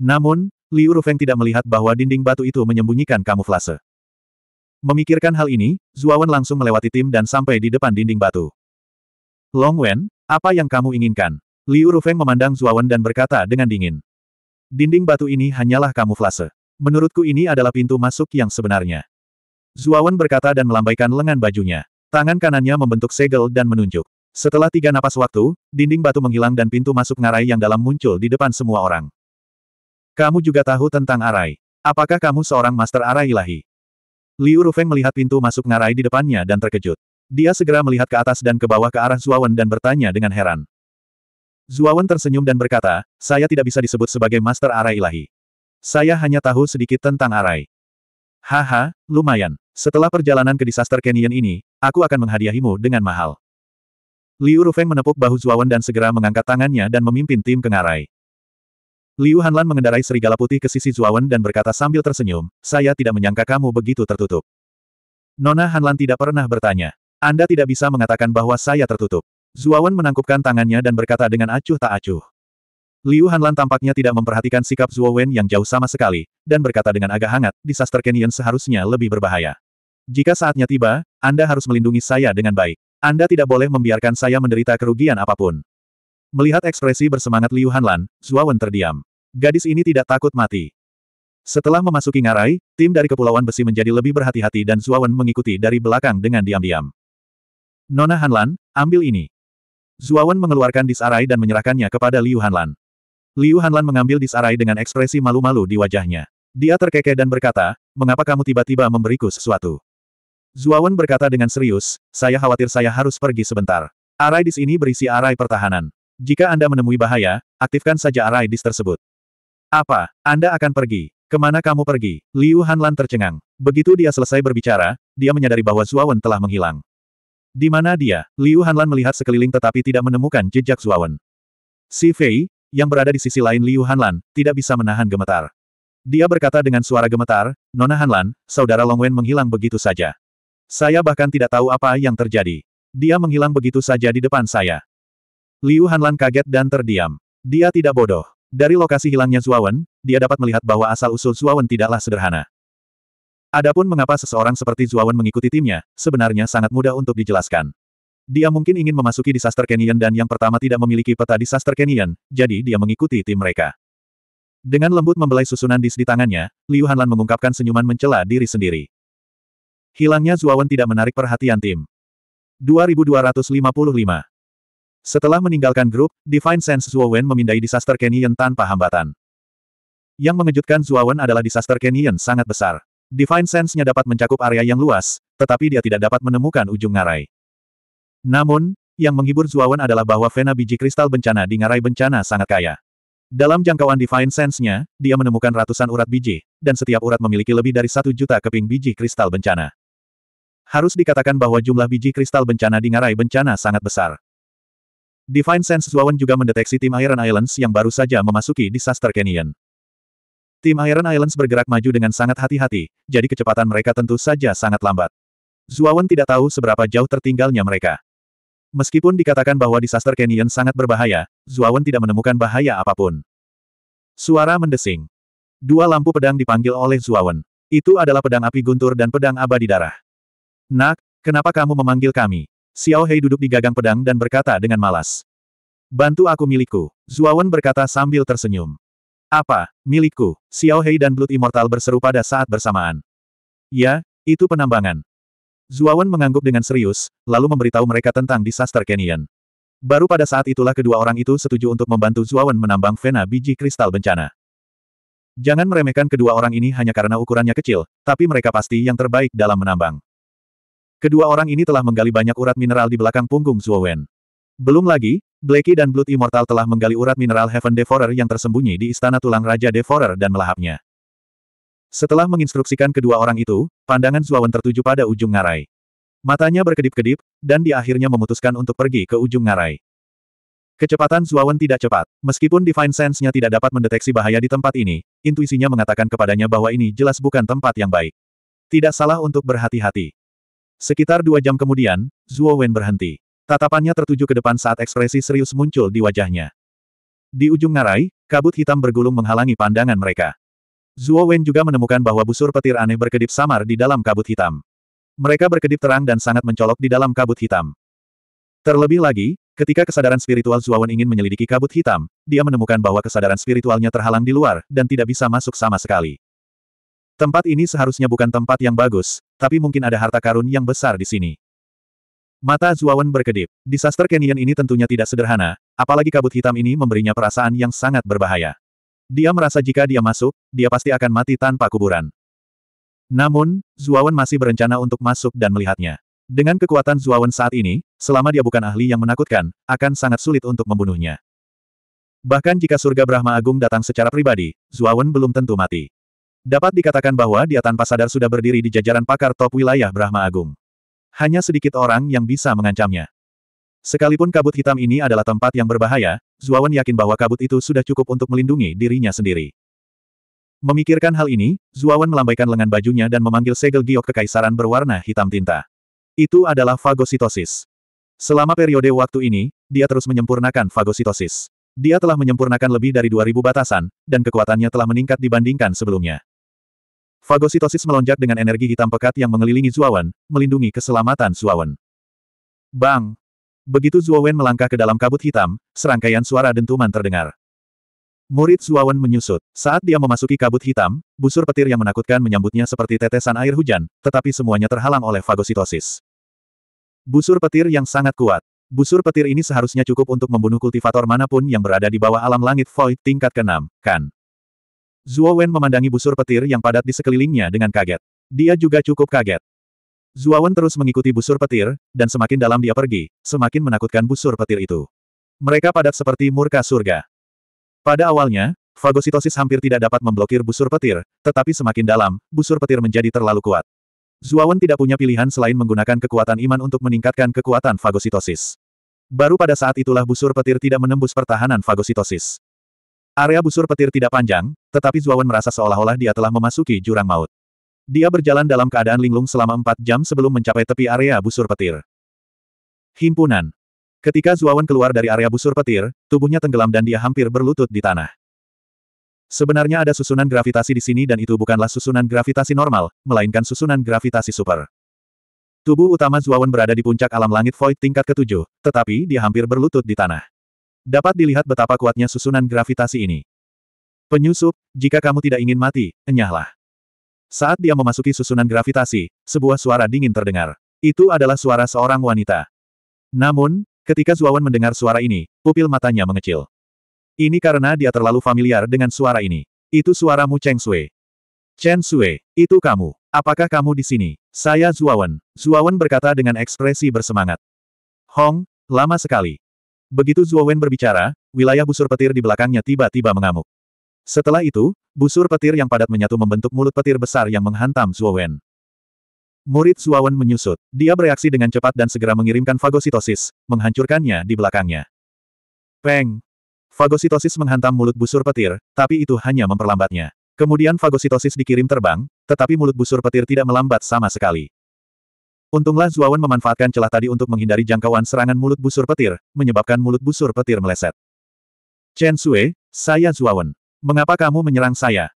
Namun, Liu Rufeng tidak melihat bahwa dinding batu itu menyembunyikan kamuflase. Memikirkan hal ini, Zuawan langsung melewati tim dan sampai di depan dinding batu. Long Wen, apa yang kamu inginkan? Liu Rufeng memandang Zuawan dan berkata dengan dingin. Dinding batu ini hanyalah kamuflase. Menurutku ini adalah pintu masuk yang sebenarnya. Zuawan berkata dan melambaikan lengan bajunya. Tangan kanannya membentuk segel dan menunjuk. Setelah tiga napas waktu, dinding batu menghilang dan pintu masuk ngarai yang dalam muncul di depan semua orang. Kamu juga tahu tentang arai. Apakah kamu seorang master arai ilahi? Liu Rufeng melihat pintu masuk ngarai di depannya dan terkejut. Dia segera melihat ke atas dan ke bawah ke arah Zuawan dan bertanya dengan heran. Zuawan tersenyum dan berkata, saya tidak bisa disebut sebagai Master Arai Ilahi. Saya hanya tahu sedikit tentang Arai. Haha, lumayan. Setelah perjalanan ke disaster canyon ini, aku akan menghadiahimu dengan mahal. Liu Rufeng menepuk bahu Zuawan dan segera mengangkat tangannya dan memimpin tim ke Ngarai. Liu Hanlan mengendarai serigala putih ke sisi Zuawan dan berkata sambil tersenyum, saya tidak menyangka kamu begitu tertutup. Nona Hanlan tidak pernah bertanya. Anda tidak bisa mengatakan bahwa saya tertutup. Zuawan menangkupkan tangannya dan berkata dengan acuh tak acuh. Liu Hanlan tampaknya tidak memperhatikan sikap Zuo yang jauh sama sekali, dan berkata dengan agak hangat, disaster Canyon seharusnya lebih berbahaya. Jika saatnya tiba, Anda harus melindungi saya dengan baik. Anda tidak boleh membiarkan saya menderita kerugian apapun. Melihat ekspresi bersemangat Liu Hanlan, Zuo terdiam. Gadis ini tidak takut mati. Setelah memasuki ngarai, tim dari Kepulauan Besi menjadi lebih berhati-hati dan Zuo mengikuti dari belakang dengan diam-diam. Nona Hanlan, ambil ini. Zuawan mengeluarkan disarai dan menyerahkannya kepada Liu Hanlan. Liu Hanlan mengambil disarai dengan ekspresi malu-malu di wajahnya. Dia terkekeh dan berkata, mengapa kamu tiba-tiba memberiku sesuatu? Zuawan berkata dengan serius, saya khawatir saya harus pergi sebentar. Arai dis ini berisi arai pertahanan. Jika Anda menemui bahaya, aktifkan saja arai dis tersebut. Apa? Anda akan pergi? Kemana kamu pergi? Liu Hanlan tercengang. Begitu dia selesai berbicara, dia menyadari bahwa Zuawan telah menghilang. Di mana dia? Liu Hanlan melihat sekeliling tetapi tidak menemukan jejak Zuawan. Si Fei, yang berada di sisi lain Liu Hanlan, tidak bisa menahan gemetar. Dia berkata dengan suara gemetar, Nona Hanlan, saudara Longwen menghilang begitu saja. Saya bahkan tidak tahu apa yang terjadi. Dia menghilang begitu saja di depan saya. Liu Hanlan kaget dan terdiam. Dia tidak bodoh. Dari lokasi hilangnya Zuawan, dia dapat melihat bahwa asal-usul Zuawan tidaklah sederhana. Adapun mengapa seseorang seperti Zuawan mengikuti timnya, sebenarnya sangat mudah untuk dijelaskan. Dia mungkin ingin memasuki disaster canyon dan yang pertama tidak memiliki peta disaster canyon, jadi dia mengikuti tim mereka. Dengan lembut membelai susunan dis di tangannya, Liu Hanlan mengungkapkan senyuman mencela diri sendiri. Hilangnya Zuawan tidak menarik perhatian tim. 2255 Setelah meninggalkan grup, Divine Sense Zuawan memindai disaster canyon tanpa hambatan. Yang mengejutkan Zuawan adalah disaster canyon sangat besar. Divine Sense-nya dapat mencakup area yang luas, tetapi dia tidak dapat menemukan ujung ngarai. Namun, yang menghibur Zuawan adalah bahwa vena biji kristal bencana di ngarai bencana sangat kaya. Dalam jangkauan Divine Sense-nya, dia menemukan ratusan urat biji, dan setiap urat memiliki lebih dari satu juta keping biji kristal bencana. Harus dikatakan bahwa jumlah biji kristal bencana di ngarai bencana sangat besar. Divine Sense Zuawan juga mendeteksi tim Iron Islands yang baru saja memasuki disaster Canyon. Tim Iron Islands bergerak maju dengan sangat hati-hati, jadi kecepatan mereka tentu saja sangat lambat. Zuawan tidak tahu seberapa jauh tertinggalnya mereka. Meskipun dikatakan bahwa disaster canyon sangat berbahaya, Zuawan tidak menemukan bahaya apapun. Suara mendesing. Dua lampu pedang dipanggil oleh Zuawan. Itu adalah pedang api guntur dan pedang abadi darah. Nak, kenapa kamu memanggil kami? Xiao Hei duduk di gagang pedang dan berkata dengan malas. Bantu aku milikku, Zuawan berkata sambil tersenyum. Apa, milikku, Xiao Hei dan Blood Immortal berseru pada saat bersamaan. Ya, itu penambangan. Zuawan mengangguk dengan serius, lalu memberitahu mereka tentang disaster Canyon. Baru pada saat itulah kedua orang itu setuju untuk membantu Zuawan menambang vena biji kristal bencana. Jangan meremehkan kedua orang ini hanya karena ukurannya kecil, tapi mereka pasti yang terbaik dalam menambang. Kedua orang ini telah menggali banyak urat mineral di belakang punggung Zuawan. Belum lagi, Blakey dan Blood Immortal telah menggali urat mineral Heaven Devourer yang tersembunyi di istana tulang Raja Devourer dan melahapnya. Setelah menginstruksikan kedua orang itu, pandangan Zuawan tertuju pada ujung ngarai. Matanya berkedip-kedip, dan dia akhirnya memutuskan untuk pergi ke ujung ngarai. Kecepatan Zuawan tidak cepat. Meskipun Divine Sense-nya tidak dapat mendeteksi bahaya di tempat ini, intuisinya mengatakan kepadanya bahwa ini jelas bukan tempat yang baik. Tidak salah untuk berhati-hati. Sekitar dua jam kemudian, Zuowen berhenti. Tatapannya tertuju ke depan saat ekspresi serius muncul di wajahnya. Di ujung ngarai, kabut hitam bergulung menghalangi pandangan mereka. Zuo Wen juga menemukan bahwa busur petir aneh berkedip samar di dalam kabut hitam. Mereka berkedip terang dan sangat mencolok di dalam kabut hitam. Terlebih lagi, ketika kesadaran spiritual Zuo Wen ingin menyelidiki kabut hitam, dia menemukan bahwa kesadaran spiritualnya terhalang di luar dan tidak bisa masuk sama sekali. Tempat ini seharusnya bukan tempat yang bagus, tapi mungkin ada harta karun yang besar di sini. Mata Zuawan berkedip. Disaster Canyon ini tentunya tidak sederhana, apalagi kabut hitam ini memberinya perasaan yang sangat berbahaya. Dia merasa jika dia masuk, dia pasti akan mati tanpa kuburan. Namun, Zuawan masih berencana untuk masuk dan melihatnya. Dengan kekuatan Zuawan saat ini, selama dia bukan ahli yang menakutkan, akan sangat sulit untuk membunuhnya. Bahkan jika surga Brahma Agung datang secara pribadi, Zuawan belum tentu mati. Dapat dikatakan bahwa dia tanpa sadar sudah berdiri di jajaran pakar top wilayah Brahma Agung. Hanya sedikit orang yang bisa mengancamnya. Sekalipun kabut hitam ini adalah tempat yang berbahaya, Zuawan yakin bahwa kabut itu sudah cukup untuk melindungi dirinya sendiri. Memikirkan hal ini, Zuawan melambaikan lengan bajunya dan memanggil segel giok kekaisaran berwarna hitam tinta. Itu adalah fagositosis. Selama periode waktu ini, dia terus menyempurnakan fagositosis. Dia telah menyempurnakan lebih dari 2000 batasan, dan kekuatannya telah meningkat dibandingkan sebelumnya. Fagositosis melonjak dengan energi hitam pekat yang mengelilingi Zuawan, melindungi keselamatan Zuawan. Bang! Begitu Zuawan melangkah ke dalam kabut hitam, serangkaian suara dentuman terdengar. Murid Zuawan menyusut. Saat dia memasuki kabut hitam, busur petir yang menakutkan menyambutnya seperti tetesan air hujan, tetapi semuanya terhalang oleh fagositosis. Busur petir yang sangat kuat. Busur petir ini seharusnya cukup untuk membunuh kultivator manapun yang berada di bawah alam langit Void tingkat ke-6, kan? Zuo Wen memandangi busur petir yang padat di sekelilingnya dengan kaget. Dia juga cukup kaget. Zuo Wen terus mengikuti busur petir, dan semakin dalam dia pergi, semakin menakutkan busur petir itu. Mereka padat seperti murka surga. Pada awalnya, fagositosis hampir tidak dapat memblokir busur petir, tetapi semakin dalam, busur petir menjadi terlalu kuat. Wen tidak punya pilihan selain menggunakan kekuatan iman untuk meningkatkan kekuatan fagositosis. Baru pada saat itulah busur petir tidak menembus pertahanan fagositosis. Area busur petir tidak panjang, tetapi Zuawan merasa seolah-olah dia telah memasuki jurang maut. Dia berjalan dalam keadaan linglung selama empat jam sebelum mencapai tepi area busur petir. Himpunan. Ketika Zuawan keluar dari area busur petir, tubuhnya tenggelam dan dia hampir berlutut di tanah. Sebenarnya ada susunan gravitasi di sini dan itu bukanlah susunan gravitasi normal, melainkan susunan gravitasi super. Tubuh utama Zuawan berada di puncak alam langit void tingkat ketujuh, tetapi dia hampir berlutut di tanah. Dapat dilihat betapa kuatnya susunan gravitasi ini. Penyusup, jika kamu tidak ingin mati, enyahlah. Saat dia memasuki susunan gravitasi, sebuah suara dingin terdengar. Itu adalah suara seorang wanita. Namun, ketika Zuawan mendengar suara ini, pupil matanya mengecil. Ini karena dia terlalu familiar dengan suara ini. Itu suaramu Cheng Sui. Chen Sui, itu kamu. Apakah kamu di sini? Saya Zuawan. Zuawan berkata dengan ekspresi bersemangat. Hong, lama sekali. Begitu Zuo Wen berbicara, wilayah busur petir di belakangnya tiba-tiba mengamuk. Setelah itu, busur petir yang padat menyatu membentuk mulut petir besar yang menghantam Zuo Wen. Murid Zuo Wen menyusut. Dia bereaksi dengan cepat dan segera mengirimkan fagositosis, menghancurkannya di belakangnya. Peng! Fagositosis menghantam mulut busur petir, tapi itu hanya memperlambatnya. Kemudian fagositosis dikirim terbang, tetapi mulut busur petir tidak melambat sama sekali. Untunglah Zuawan memanfaatkan celah tadi untuk menghindari jangkauan serangan mulut busur petir, menyebabkan mulut busur petir meleset. Chen Sui, saya Zuawan. Mengapa kamu menyerang saya?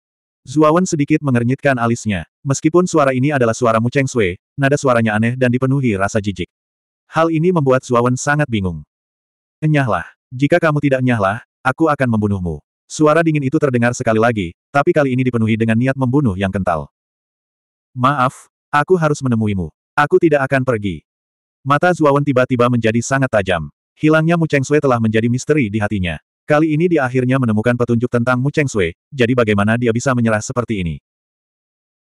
Zuawan sedikit mengernyitkan alisnya. Meskipun suara ini adalah suara Mu Cheng Sui, nada suaranya aneh dan dipenuhi rasa jijik. Hal ini membuat Zuawan sangat bingung. Enyahlah. Jika kamu tidak nyahlah, aku akan membunuhmu. Suara dingin itu terdengar sekali lagi, tapi kali ini dipenuhi dengan niat membunuh yang kental. Maaf, aku harus menemuimu. Aku tidak akan pergi. Mata Zuawan tiba-tiba menjadi sangat tajam. Hilangnya Mu Cheng Sui telah menjadi misteri di hatinya. Kali ini dia akhirnya menemukan petunjuk tentang Mu Cheng Sui, jadi bagaimana dia bisa menyerah seperti ini.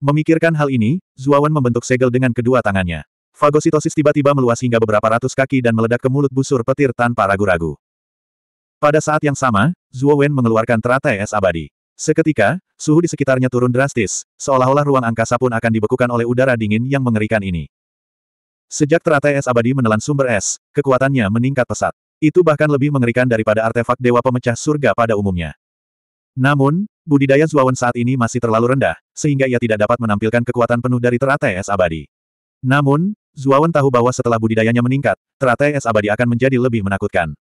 Memikirkan hal ini, Zuawan membentuk segel dengan kedua tangannya. Fagositosis tiba-tiba meluas hingga beberapa ratus kaki dan meledak ke mulut busur petir tanpa ragu-ragu. Pada saat yang sama, Wen mengeluarkan teratai es abadi. Seketika, suhu di sekitarnya turun drastis, seolah-olah ruang angkasa pun akan dibekukan oleh udara dingin yang mengerikan ini. Sejak teratai es abadi menelan sumber es, kekuatannya meningkat pesat. Itu bahkan lebih mengerikan daripada artefak dewa pemecah surga pada umumnya. Namun, budidaya Zuawan saat ini masih terlalu rendah, sehingga ia tidak dapat menampilkan kekuatan penuh dari teratai es abadi. Namun, Zuawan tahu bahwa setelah budidayanya meningkat, teratai es abadi akan menjadi lebih menakutkan.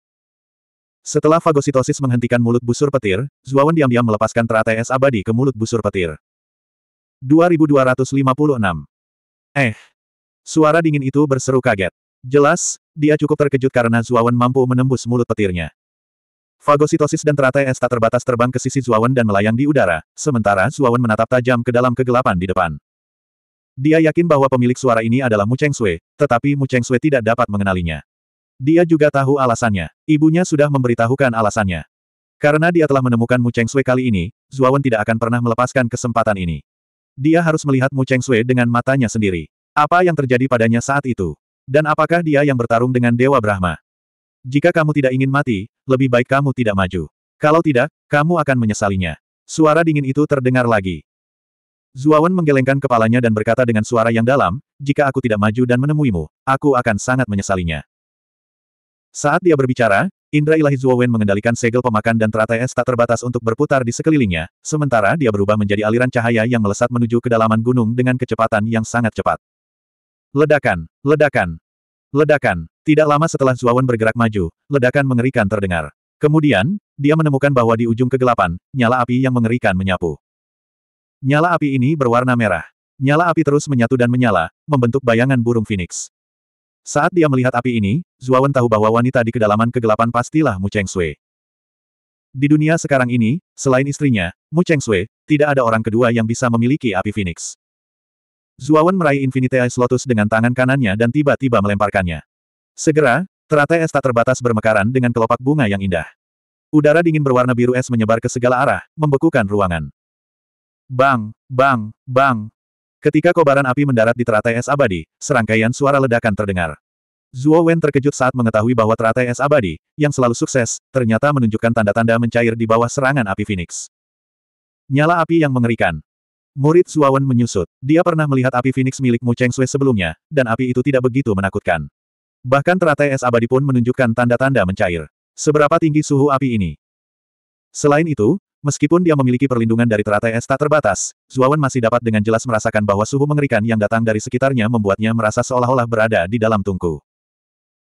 Setelah fagositosis menghentikan mulut busur petir, Zuawan diam-diam melepaskan teratai es abadi ke mulut busur petir. 2256. Eh. Suara dingin itu berseru kaget. Jelas, dia cukup terkejut karena Zuawan mampu menembus mulut petirnya. Fagositosis dan teratai es tak terbatas terbang ke sisi Zuawan dan melayang di udara, sementara Zuawan menatap tajam ke dalam kegelapan di depan. Dia yakin bahwa pemilik suara ini adalah Mu Cheng Sui, tetapi Mu Cheng Sui tidak dapat mengenalinya. Dia juga tahu alasannya. Ibunya sudah memberitahukan alasannya. Karena dia telah menemukan Mu Cheng Sui kali ini, Zuawan tidak akan pernah melepaskan kesempatan ini. Dia harus melihat Mu Cheng Sui dengan matanya sendiri. Apa yang terjadi padanya saat itu? Dan apakah dia yang bertarung dengan Dewa Brahma? Jika kamu tidak ingin mati, lebih baik kamu tidak maju. Kalau tidak, kamu akan menyesalinya. Suara dingin itu terdengar lagi. Zuawan menggelengkan kepalanya dan berkata dengan suara yang dalam, jika aku tidak maju dan menemuimu, aku akan sangat menyesalinya. Saat dia berbicara, Indra ilahi Zuowen mengendalikan segel pemakan dan teratai es tak terbatas untuk berputar di sekelilingnya, sementara dia berubah menjadi aliran cahaya yang melesat menuju kedalaman gunung dengan kecepatan yang sangat cepat. Ledakan, ledakan, ledakan. Tidak lama setelah Zuowen bergerak maju, ledakan mengerikan terdengar. Kemudian, dia menemukan bahwa di ujung kegelapan, nyala api yang mengerikan menyapu. Nyala api ini berwarna merah. Nyala api terus menyatu dan menyala, membentuk bayangan burung phoenix. Saat dia melihat api ini, Zuawan tahu bahwa wanita di kedalaman kegelapan pastilah Mu Cheng Sui. Di dunia sekarang ini, selain istrinya, Mu Cheng Sui, tidak ada orang kedua yang bisa memiliki api Phoenix. Zuawan meraih Infinity Ice Lotus dengan tangan kanannya dan tiba-tiba melemparkannya. Segera, teratai es tak terbatas bermekaran dengan kelopak bunga yang indah. Udara dingin berwarna biru es menyebar ke segala arah, membekukan ruangan. Bang, bang, bang, Ketika kobaran api mendarat di teratai es abadi, serangkaian suara ledakan terdengar. Zuo Wen terkejut saat mengetahui bahwa teratai es abadi, yang selalu sukses, ternyata menunjukkan tanda-tanda mencair di bawah serangan api Phoenix. Nyala api yang mengerikan. Murid Zuo Wen menyusut. Dia pernah melihat api Phoenix milik Mu Cheng Sui sebelumnya, dan api itu tidak begitu menakutkan. Bahkan teratai es abadi pun menunjukkan tanda-tanda mencair. Seberapa tinggi suhu api ini? Selain itu, Meskipun dia memiliki perlindungan dari teratai es tak terbatas, Zuawan masih dapat dengan jelas merasakan bahwa suhu mengerikan yang datang dari sekitarnya membuatnya merasa seolah-olah berada di dalam tungku.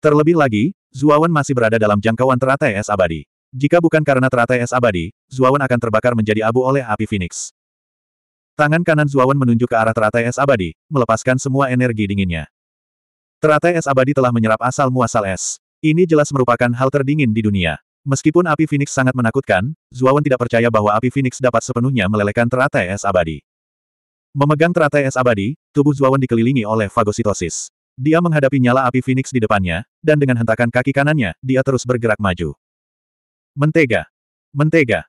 Terlebih lagi, Zuawan masih berada dalam jangkauan teratai es abadi. Jika bukan karena teratai es abadi, Zuawan akan terbakar menjadi abu oleh api Phoenix. Tangan kanan Zuawan menunjuk ke arah teratai es abadi, melepaskan semua energi dinginnya. Teratai es abadi telah menyerap asal-muasal es. Ini jelas merupakan hal terdingin di dunia. Meskipun api Phoenix sangat menakutkan, Zuawan tidak percaya bahwa api Phoenix dapat sepenuhnya melelehkan teratai es abadi. Memegang teratai es abadi, tubuh Zuawan dikelilingi oleh fagositosis. Dia menghadapi nyala api Phoenix di depannya, dan dengan hentakan kaki kanannya, dia terus bergerak maju. Mentega. Mentega.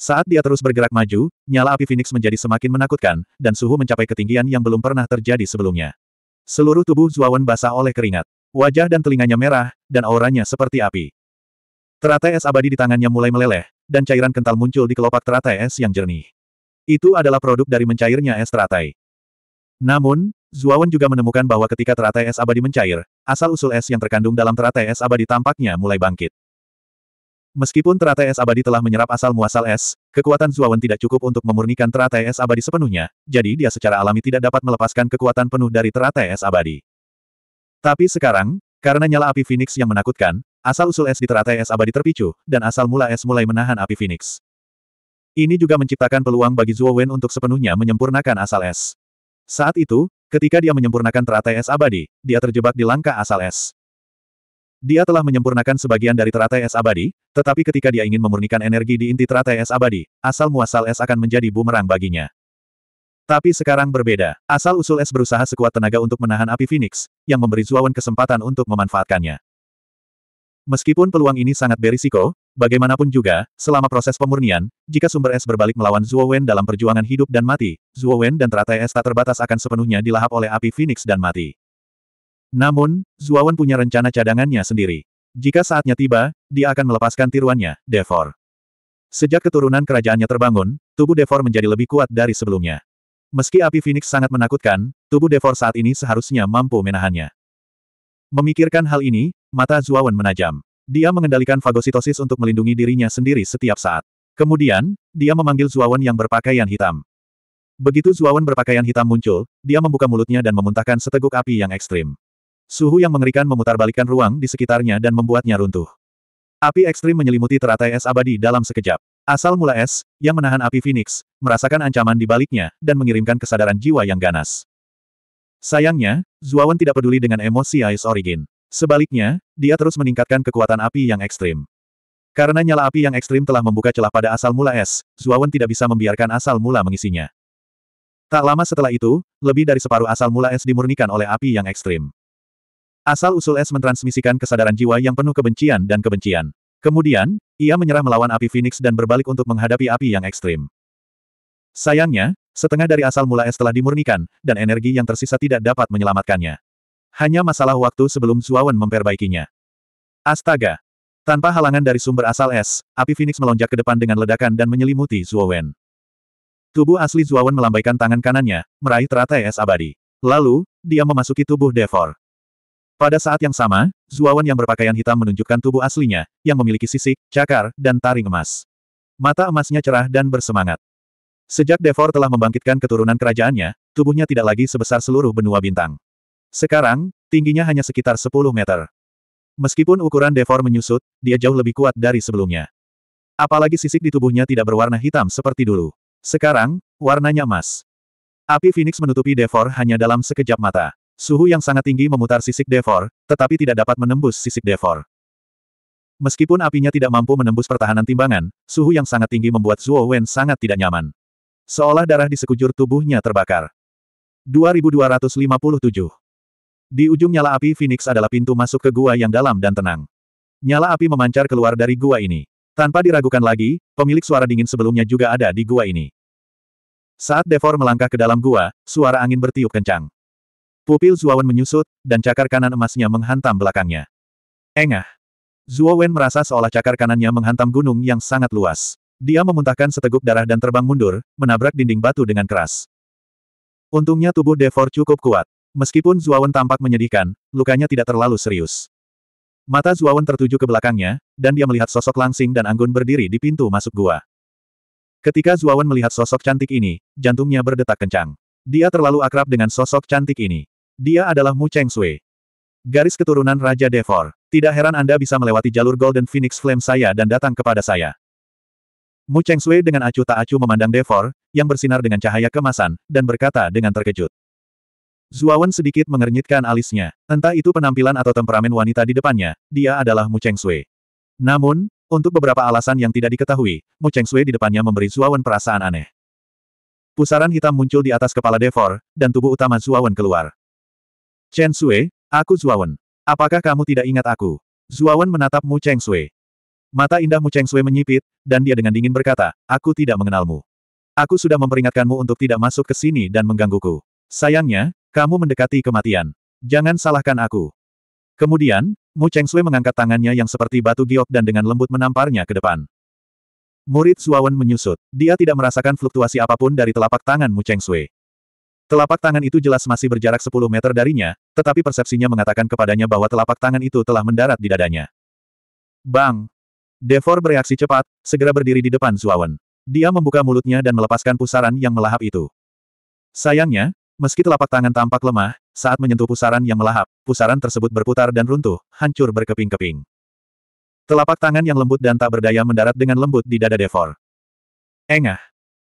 Saat dia terus bergerak maju, nyala api Phoenix menjadi semakin menakutkan, dan suhu mencapai ketinggian yang belum pernah terjadi sebelumnya. Seluruh tubuh Zuawan basah oleh keringat. Wajah dan telinganya merah, dan auranya seperti api. Teratai es abadi di tangannya mulai meleleh, dan cairan kental muncul di kelopak teratai es yang jernih. Itu adalah produk dari mencairnya es teratai. Namun, Zuawan juga menemukan bahwa ketika teratai es abadi mencair, asal-usul es yang terkandung dalam teratai es abadi tampaknya mulai bangkit. Meskipun teratai es abadi telah menyerap asal-muasal es, kekuatan Zuawan tidak cukup untuk memurnikan teratai es abadi sepenuhnya, jadi dia secara alami tidak dapat melepaskan kekuatan penuh dari teratai es abadi. Tapi sekarang, karena nyala api Phoenix yang menakutkan, Asal-usul es di teratai es abadi terpicu, dan asal mula es mulai menahan api Phoenix. Ini juga menciptakan peluang bagi Zhuo Wen untuk sepenuhnya menyempurnakan asal es. Saat itu, ketika dia menyempurnakan teratai es abadi, dia terjebak di langkah asal es. Dia telah menyempurnakan sebagian dari teratai es abadi, tetapi ketika dia ingin memurnikan energi di inti teratai es abadi, asal-muasal es akan menjadi bumerang baginya. Tapi sekarang berbeda, asal-usul es berusaha sekuat tenaga untuk menahan api Phoenix, yang memberi Wen kesempatan untuk memanfaatkannya. Meskipun peluang ini sangat berisiko, bagaimanapun juga, selama proses pemurnian, jika sumber es berbalik melawan Zuo Wen dalam perjuangan hidup dan mati, Zuo Wen dan teratai es tak terbatas akan sepenuhnya dilahap oleh api Phoenix dan mati. Namun, Zuo Wen punya rencana cadangannya sendiri. Jika saatnya tiba, dia akan melepaskan tiruannya, Devor. Sejak keturunan kerajaannya terbangun, tubuh Devor menjadi lebih kuat dari sebelumnya. Meski api Phoenix sangat menakutkan, tubuh Devor saat ini seharusnya mampu menahannya. Memikirkan hal ini, Mata Zuawan menajam. Dia mengendalikan fagositosis untuk melindungi dirinya sendiri setiap saat. Kemudian, dia memanggil Zuawan yang berpakaian hitam. Begitu Zuawan berpakaian hitam muncul, dia membuka mulutnya dan memuntahkan seteguk api yang ekstrim. Suhu yang mengerikan memutarbalikkan ruang di sekitarnya dan membuatnya runtuh. Api ekstrim menyelimuti teratai es abadi dalam sekejap. Asal mula es, yang menahan api Phoenix, merasakan ancaman di baliknya, dan mengirimkan kesadaran jiwa yang ganas. Sayangnya, Zuawan tidak peduli dengan emosi Ice Origin. Sebaliknya, dia terus meningkatkan kekuatan api yang ekstrim. Karena nyala api yang ekstrim telah membuka celah pada asal mula es, Zuawan tidak bisa membiarkan asal mula mengisinya. Tak lama setelah itu, lebih dari separuh asal mula es dimurnikan oleh api yang ekstrim. Asal-usul es mentransmisikan kesadaran jiwa yang penuh kebencian dan kebencian. Kemudian, ia menyerah melawan api Phoenix dan berbalik untuk menghadapi api yang ekstrim. Sayangnya, setengah dari asal mula es telah dimurnikan, dan energi yang tersisa tidak dapat menyelamatkannya. Hanya masalah waktu sebelum Zuawan memperbaikinya. Astaga! Tanpa halangan dari sumber asal es, api Phoenix melonjak ke depan dengan ledakan dan menyelimuti Zuawan. Tubuh asli Zuawan melambaikan tangan kanannya, meraih teratai es abadi. Lalu, dia memasuki tubuh Devor. Pada saat yang sama, Zuawan yang berpakaian hitam menunjukkan tubuh aslinya, yang memiliki sisik, cakar, dan taring emas. Mata emasnya cerah dan bersemangat. Sejak Devor telah membangkitkan keturunan kerajaannya, tubuhnya tidak lagi sebesar seluruh benua bintang. Sekarang, tingginya hanya sekitar 10 meter. Meskipun ukuran Devor menyusut, dia jauh lebih kuat dari sebelumnya. Apalagi sisik di tubuhnya tidak berwarna hitam seperti dulu. Sekarang, warnanya emas. Api Phoenix menutupi Devor hanya dalam sekejap mata. Suhu yang sangat tinggi memutar sisik Devor, tetapi tidak dapat menembus sisik Devor. Meskipun apinya tidak mampu menembus pertahanan timbangan, suhu yang sangat tinggi membuat Zuo Wen sangat tidak nyaman. Seolah darah di sekujur tubuhnya terbakar. 2257 di ujung nyala api Phoenix adalah pintu masuk ke gua yang dalam dan tenang. Nyala api memancar keluar dari gua ini. Tanpa diragukan lagi, pemilik suara dingin sebelumnya juga ada di gua ini. Saat Devor melangkah ke dalam gua, suara angin bertiup kencang. Pupil Zuowen menyusut, dan cakar kanan emasnya menghantam belakangnya. Engah! Zuowen merasa seolah cakar kanannya menghantam gunung yang sangat luas. Dia memuntahkan seteguk darah dan terbang mundur, menabrak dinding batu dengan keras. Untungnya tubuh Devor cukup kuat. Meskipun Zuawan tampak menyedihkan, lukanya tidak terlalu serius. Mata Zuawan tertuju ke belakangnya, dan dia melihat sosok langsing dan anggun berdiri di pintu masuk gua. Ketika Zuawan melihat sosok cantik ini, jantungnya berdetak kencang. Dia terlalu akrab dengan sosok cantik ini. Dia adalah Mu Cheng Sui. Garis keturunan Raja Devor. Tidak heran Anda bisa melewati jalur Golden Phoenix Flame saya dan datang kepada saya. Mu Cheng Sui dengan acuh tak acuh memandang Devor, yang bersinar dengan cahaya kemasan, dan berkata dengan terkejut. Zuawan sedikit mengernyitkan alisnya. Entah itu penampilan atau temperamen wanita di depannya, dia adalah Mu Cheng Sui. Namun, untuk beberapa alasan yang tidak diketahui, Mu Cheng Sui di depannya memberi Zuawan perasaan aneh. Pusaran hitam muncul di atas kepala Devor, dan tubuh utama Zuawan keluar. Chen Sui, aku Zuawan. Apakah kamu tidak ingat aku? Zuawan menatap Mu Cheng Sui. Mata indah Mu Cheng Sui menyipit, dan dia dengan dingin berkata, aku tidak mengenalmu. Aku sudah memperingatkanmu untuk tidak masuk ke sini dan menggangguku. Sayangnya, kamu mendekati kematian. Jangan salahkan aku. Kemudian, Mu Cheng Sui mengangkat tangannya yang seperti batu giok dan dengan lembut menamparnya ke depan. Murid Zuawan menyusut. Dia tidak merasakan fluktuasi apapun dari telapak tangan Mu Cheng Sui. Telapak tangan itu jelas masih berjarak 10 meter darinya, tetapi persepsinya mengatakan kepadanya bahwa telapak tangan itu telah mendarat di dadanya. Bang! Devor bereaksi cepat, segera berdiri di depan Zuawan. Dia membuka mulutnya dan melepaskan pusaran yang melahap itu. Sayangnya, Meski telapak tangan tampak lemah, saat menyentuh pusaran yang melahap, pusaran tersebut berputar dan runtuh, hancur berkeping-keping. Telapak tangan yang lembut dan tak berdaya mendarat dengan lembut di dada Devor. Engah.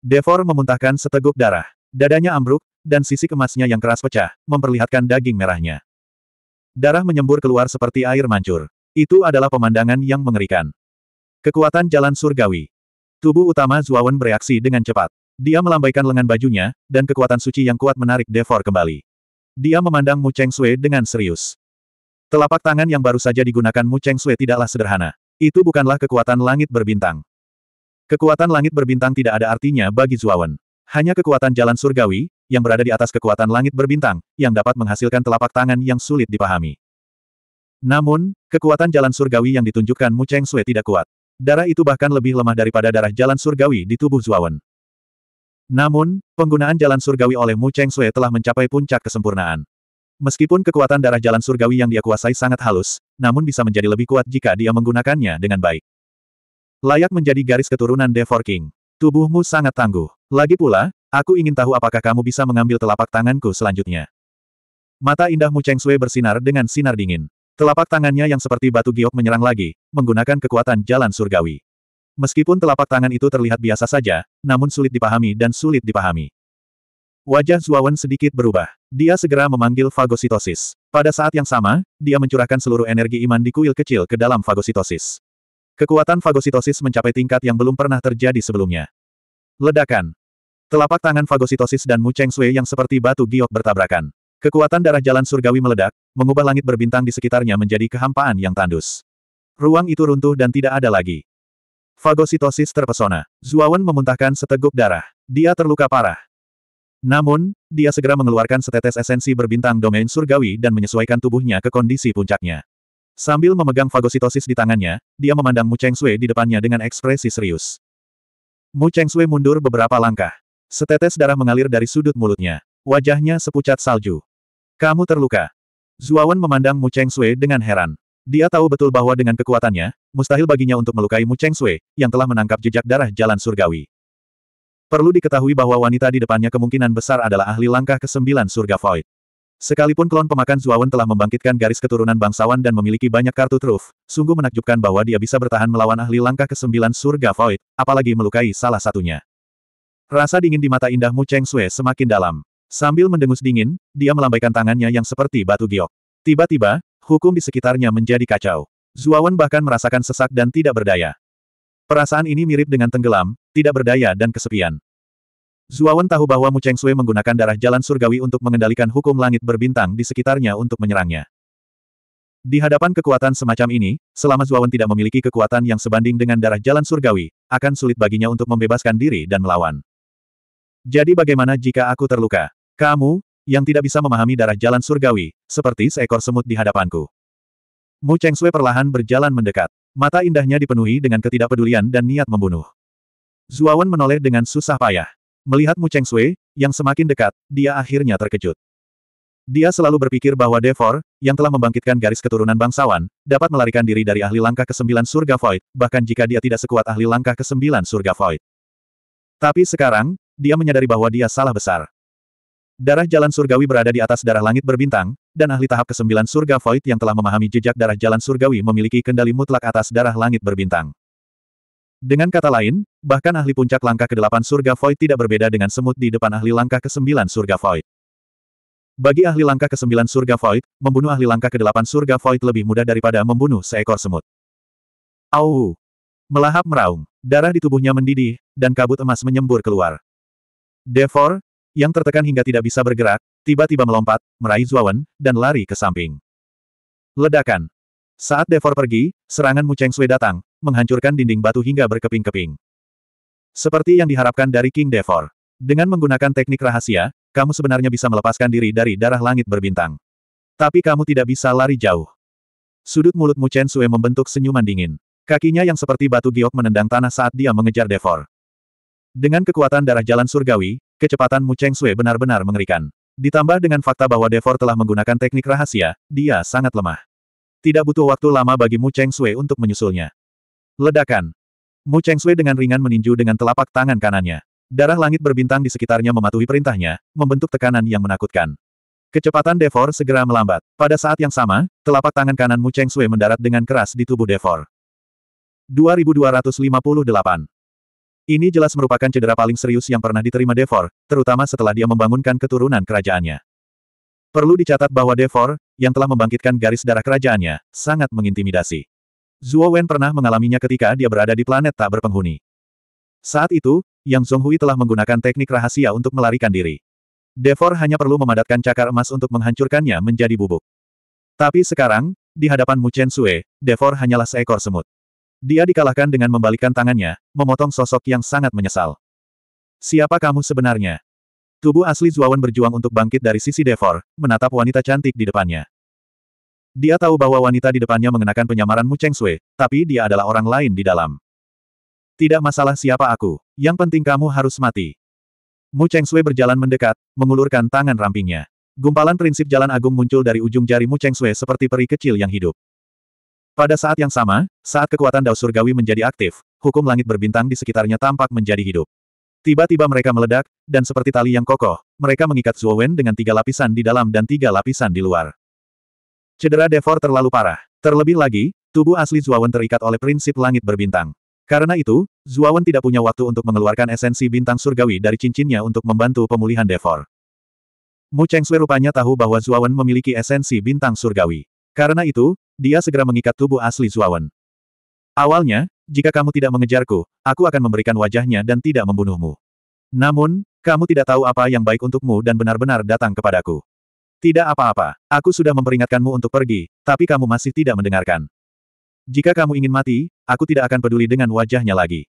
Devor memuntahkan seteguk darah. Dadanya ambruk, dan sisi kemasnya yang keras pecah, memperlihatkan daging merahnya. Darah menyembur keluar seperti air mancur. Itu adalah pemandangan yang mengerikan. Kekuatan jalan surgawi. Tubuh utama Zuawan bereaksi dengan cepat. Dia melambaikan lengan bajunya, dan kekuatan suci yang kuat menarik Devor kembali. Dia memandang Mu Cheng Sui dengan serius. Telapak tangan yang baru saja digunakan Mu Cheng Sui tidaklah sederhana. Itu bukanlah kekuatan langit berbintang. Kekuatan langit berbintang tidak ada artinya bagi Zuawan. Hanya kekuatan jalan surgawi, yang berada di atas kekuatan langit berbintang, yang dapat menghasilkan telapak tangan yang sulit dipahami. Namun, kekuatan jalan surgawi yang ditunjukkan Mu Cheng Sui tidak kuat. Darah itu bahkan lebih lemah daripada darah jalan surgawi di tubuh Zuawan. Namun, penggunaan jalan surgawi oleh Mu Cheng Sui telah mencapai puncak kesempurnaan. Meskipun kekuatan darah jalan surgawi yang dia kuasai sangat halus, namun bisa menjadi lebih kuat jika dia menggunakannya dengan baik. Layak menjadi garis keturunan Devor King. Tubuhmu sangat tangguh. Lagi pula, aku ingin tahu apakah kamu bisa mengambil telapak tanganku selanjutnya. Mata indah Mu Cheng Sui bersinar dengan sinar dingin. Telapak tangannya yang seperti batu giok menyerang lagi, menggunakan kekuatan jalan surgawi. Meskipun telapak tangan itu terlihat biasa saja, namun sulit dipahami dan sulit dipahami. Wajah Zuawan sedikit berubah. Dia segera memanggil fagositosis. Pada saat yang sama, dia mencurahkan seluruh energi iman di kuil kecil ke dalam fagositosis. Kekuatan fagositosis mencapai tingkat yang belum pernah terjadi sebelumnya. Ledakan. Telapak tangan fagositosis dan Mu Cheng Sui yang seperti batu giok bertabrakan. Kekuatan darah jalan surgawi meledak, mengubah langit berbintang di sekitarnya menjadi kehampaan yang tandus. Ruang itu runtuh dan tidak ada lagi. Fagositosis terpesona. Zuawan memuntahkan seteguk darah. Dia terluka parah. Namun, dia segera mengeluarkan setetes esensi berbintang domain surgawi dan menyesuaikan tubuhnya ke kondisi puncaknya. Sambil memegang fagositosis di tangannya, dia memandang Mu Cheng Sui di depannya dengan ekspresi serius. Mu Cheng Sui mundur beberapa langkah. Setetes darah mengalir dari sudut mulutnya. Wajahnya sepucat salju. Kamu terluka. Zuawan memandang Mu Cheng Sui dengan heran. Dia tahu betul bahwa dengan kekuatannya, mustahil baginya untuk melukai Mu Cheng Sui, yang telah menangkap jejak darah jalan surgawi. Perlu diketahui bahwa wanita di depannya kemungkinan besar adalah ahli langkah ke-9 surga Void. Sekalipun klon pemakan Zuawan telah membangkitkan garis keturunan bangsawan dan memiliki banyak kartu truf, sungguh menakjubkan bahwa dia bisa bertahan melawan ahli langkah ke-9 surga Void, apalagi melukai salah satunya. Rasa dingin di mata indah Mu Cheng Sui semakin dalam. Sambil mendengus dingin, dia melambaikan tangannya yang seperti batu giok. Tiba-tiba, Hukum di sekitarnya menjadi kacau. Zuawan bahkan merasakan sesak dan tidak berdaya. Perasaan ini mirip dengan tenggelam, tidak berdaya dan kesepian. Zuawan tahu bahwa Mu Cheng Sui menggunakan darah jalan surgawi untuk mengendalikan hukum langit berbintang di sekitarnya untuk menyerangnya. Di hadapan kekuatan semacam ini, selama Zuawan tidak memiliki kekuatan yang sebanding dengan darah jalan surgawi, akan sulit baginya untuk membebaskan diri dan melawan. Jadi bagaimana jika aku terluka? Kamu, yang tidak bisa memahami darah jalan surgawi, seperti seekor semut di hadapanku. Mu Cheng Sui perlahan berjalan mendekat. Mata indahnya dipenuhi dengan ketidakpedulian dan niat membunuh. Zuawan menoleh dengan susah payah. Melihat Mu Cheng Sui, yang semakin dekat, dia akhirnya terkejut. Dia selalu berpikir bahwa Devor, yang telah membangkitkan garis keturunan bangsawan, dapat melarikan diri dari ahli langkah ke-9 surga Void, bahkan jika dia tidak sekuat ahli langkah ke-9 surga Void. Tapi sekarang, dia menyadari bahwa dia salah besar. Darah jalan surgawi berada di atas darah langit berbintang, dan ahli tahap ke-9 surga Void yang telah memahami jejak darah jalan surgawi memiliki kendali mutlak atas darah langit berbintang. Dengan kata lain, bahkan ahli puncak langkah ke-8 surga Void tidak berbeda dengan semut di depan ahli langkah ke-9 surga Void. Bagi ahli langkah ke-9 surga Void, membunuh ahli langkah ke-8 surga Void lebih mudah daripada membunuh seekor semut. Au! Melahap meraung, darah di tubuhnya mendidih, dan kabut emas menyembur keluar. Devor, yang tertekan hingga tidak bisa bergerak, tiba-tiba melompat, meraih Zuawan, dan lari ke samping. Ledakan. Saat Devor pergi, serangan Mu Cheng Sui datang, menghancurkan dinding batu hingga berkeping-keping. Seperti yang diharapkan dari King Devor. Dengan menggunakan teknik rahasia, kamu sebenarnya bisa melepaskan diri dari darah langit berbintang. Tapi kamu tidak bisa lari jauh. Sudut mulut Mu Chen Sue membentuk senyuman dingin. Kakinya yang seperti batu giok menendang tanah saat dia mengejar Devor. Dengan kekuatan darah jalan surgawi, Kecepatan Mu Cheng Sui benar-benar mengerikan. Ditambah dengan fakta bahwa Devor telah menggunakan teknik rahasia, dia sangat lemah. Tidak butuh waktu lama bagi Mu Cheng Sui untuk menyusulnya. Ledakan. Mu Cheng Sui dengan ringan meninju dengan telapak tangan kanannya. Darah langit berbintang di sekitarnya mematuhi perintahnya, membentuk tekanan yang menakutkan. Kecepatan Devor segera melambat. Pada saat yang sama, telapak tangan kanan Mu Cheng Sui mendarat dengan keras di tubuh Devor. 2258 ini jelas merupakan cedera paling serius yang pernah diterima Devor, terutama setelah dia membangunkan keturunan kerajaannya. Perlu dicatat bahwa Devor, yang telah membangkitkan garis darah kerajaannya, sangat mengintimidasi. Zuo Wen pernah mengalaminya ketika dia berada di planet tak berpenghuni. Saat itu, Yang Zhonghui telah menggunakan teknik rahasia untuk melarikan diri. Devor hanya perlu memadatkan cakar emas untuk menghancurkannya menjadi bubuk. Tapi sekarang, di hadapan Mu Chen Sue, Devor hanyalah seekor semut. Dia dikalahkan dengan membalikkan tangannya, memotong sosok yang sangat menyesal. Siapa kamu sebenarnya? Tubuh asli Zuawan berjuang untuk bangkit dari sisi Devor, menatap wanita cantik di depannya. Dia tahu bahwa wanita di depannya mengenakan penyamaran Mu Cheng Sui, tapi dia adalah orang lain di dalam. Tidak masalah siapa aku, yang penting kamu harus mati. Mu Cheng Sui berjalan mendekat, mengulurkan tangan rampingnya. Gumpalan prinsip jalan agung muncul dari ujung jari Mu Cheng Sui seperti peri kecil yang hidup. Pada saat yang sama, saat kekuatan Dao Surgawi menjadi aktif, hukum langit berbintang di sekitarnya tampak menjadi hidup. Tiba-tiba mereka meledak, dan seperti tali yang kokoh, mereka mengikat Zuowen dengan tiga lapisan di dalam dan tiga lapisan di luar. Cedera Devor terlalu parah. Terlebih lagi, tubuh asli Zuowen terikat oleh prinsip langit berbintang. Karena itu, Zuowen tidak punya waktu untuk mengeluarkan esensi bintang surgawi dari cincinnya untuk membantu pemulihan Devor. Mu Chengsui rupanya tahu bahwa Zuowen memiliki esensi bintang surgawi. Karena itu, dia segera mengikat tubuh asli Zuawan. Awalnya, jika kamu tidak mengejarku, aku akan memberikan wajahnya dan tidak membunuhmu. Namun, kamu tidak tahu apa yang baik untukmu dan benar-benar datang kepadaku. Tidak apa-apa, aku sudah memperingatkanmu untuk pergi, tapi kamu masih tidak mendengarkan. Jika kamu ingin mati, aku tidak akan peduli dengan wajahnya lagi.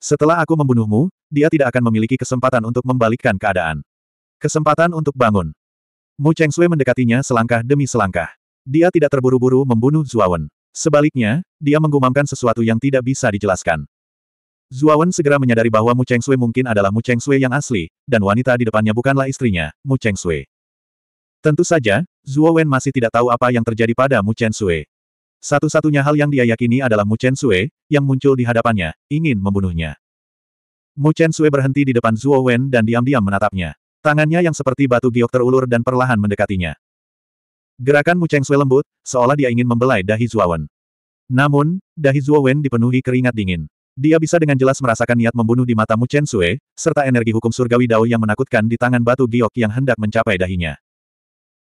Setelah aku membunuhmu, dia tidak akan memiliki kesempatan untuk membalikkan keadaan. Kesempatan untuk bangun. Mu Cheng Sui mendekatinya selangkah demi selangkah. Dia tidak terburu-buru membunuh Zuawan. Sebaliknya, dia menggumamkan sesuatu yang tidak bisa dijelaskan. Zuawan segera menyadari bahwa Mu Cheng Sui mungkin adalah Mu Cheng Sui yang asli, dan wanita di depannya bukanlah istrinya, Mu Cheng Sui. Tentu saja, Zuowen masih tidak tahu apa yang terjadi pada Mu Cheng Sui. Satu-satunya hal yang dia yakini adalah Mu Sui, yang muncul di hadapannya, ingin membunuhnya. Mu Sui berhenti di depan Zuo Wen dan diam-diam menatapnya. Tangannya yang seperti batu giok terulur dan perlahan mendekatinya. Gerakan Mu Cheng Sui lembut, seolah dia ingin membelai dahi Zuowen. Namun, dahi Zuowen dipenuhi keringat dingin. Dia bisa dengan jelas merasakan niat membunuh di mata Mu Chen Sui, serta energi hukum surgawi Dao yang menakutkan di tangan batu giok yang hendak mencapai dahinya.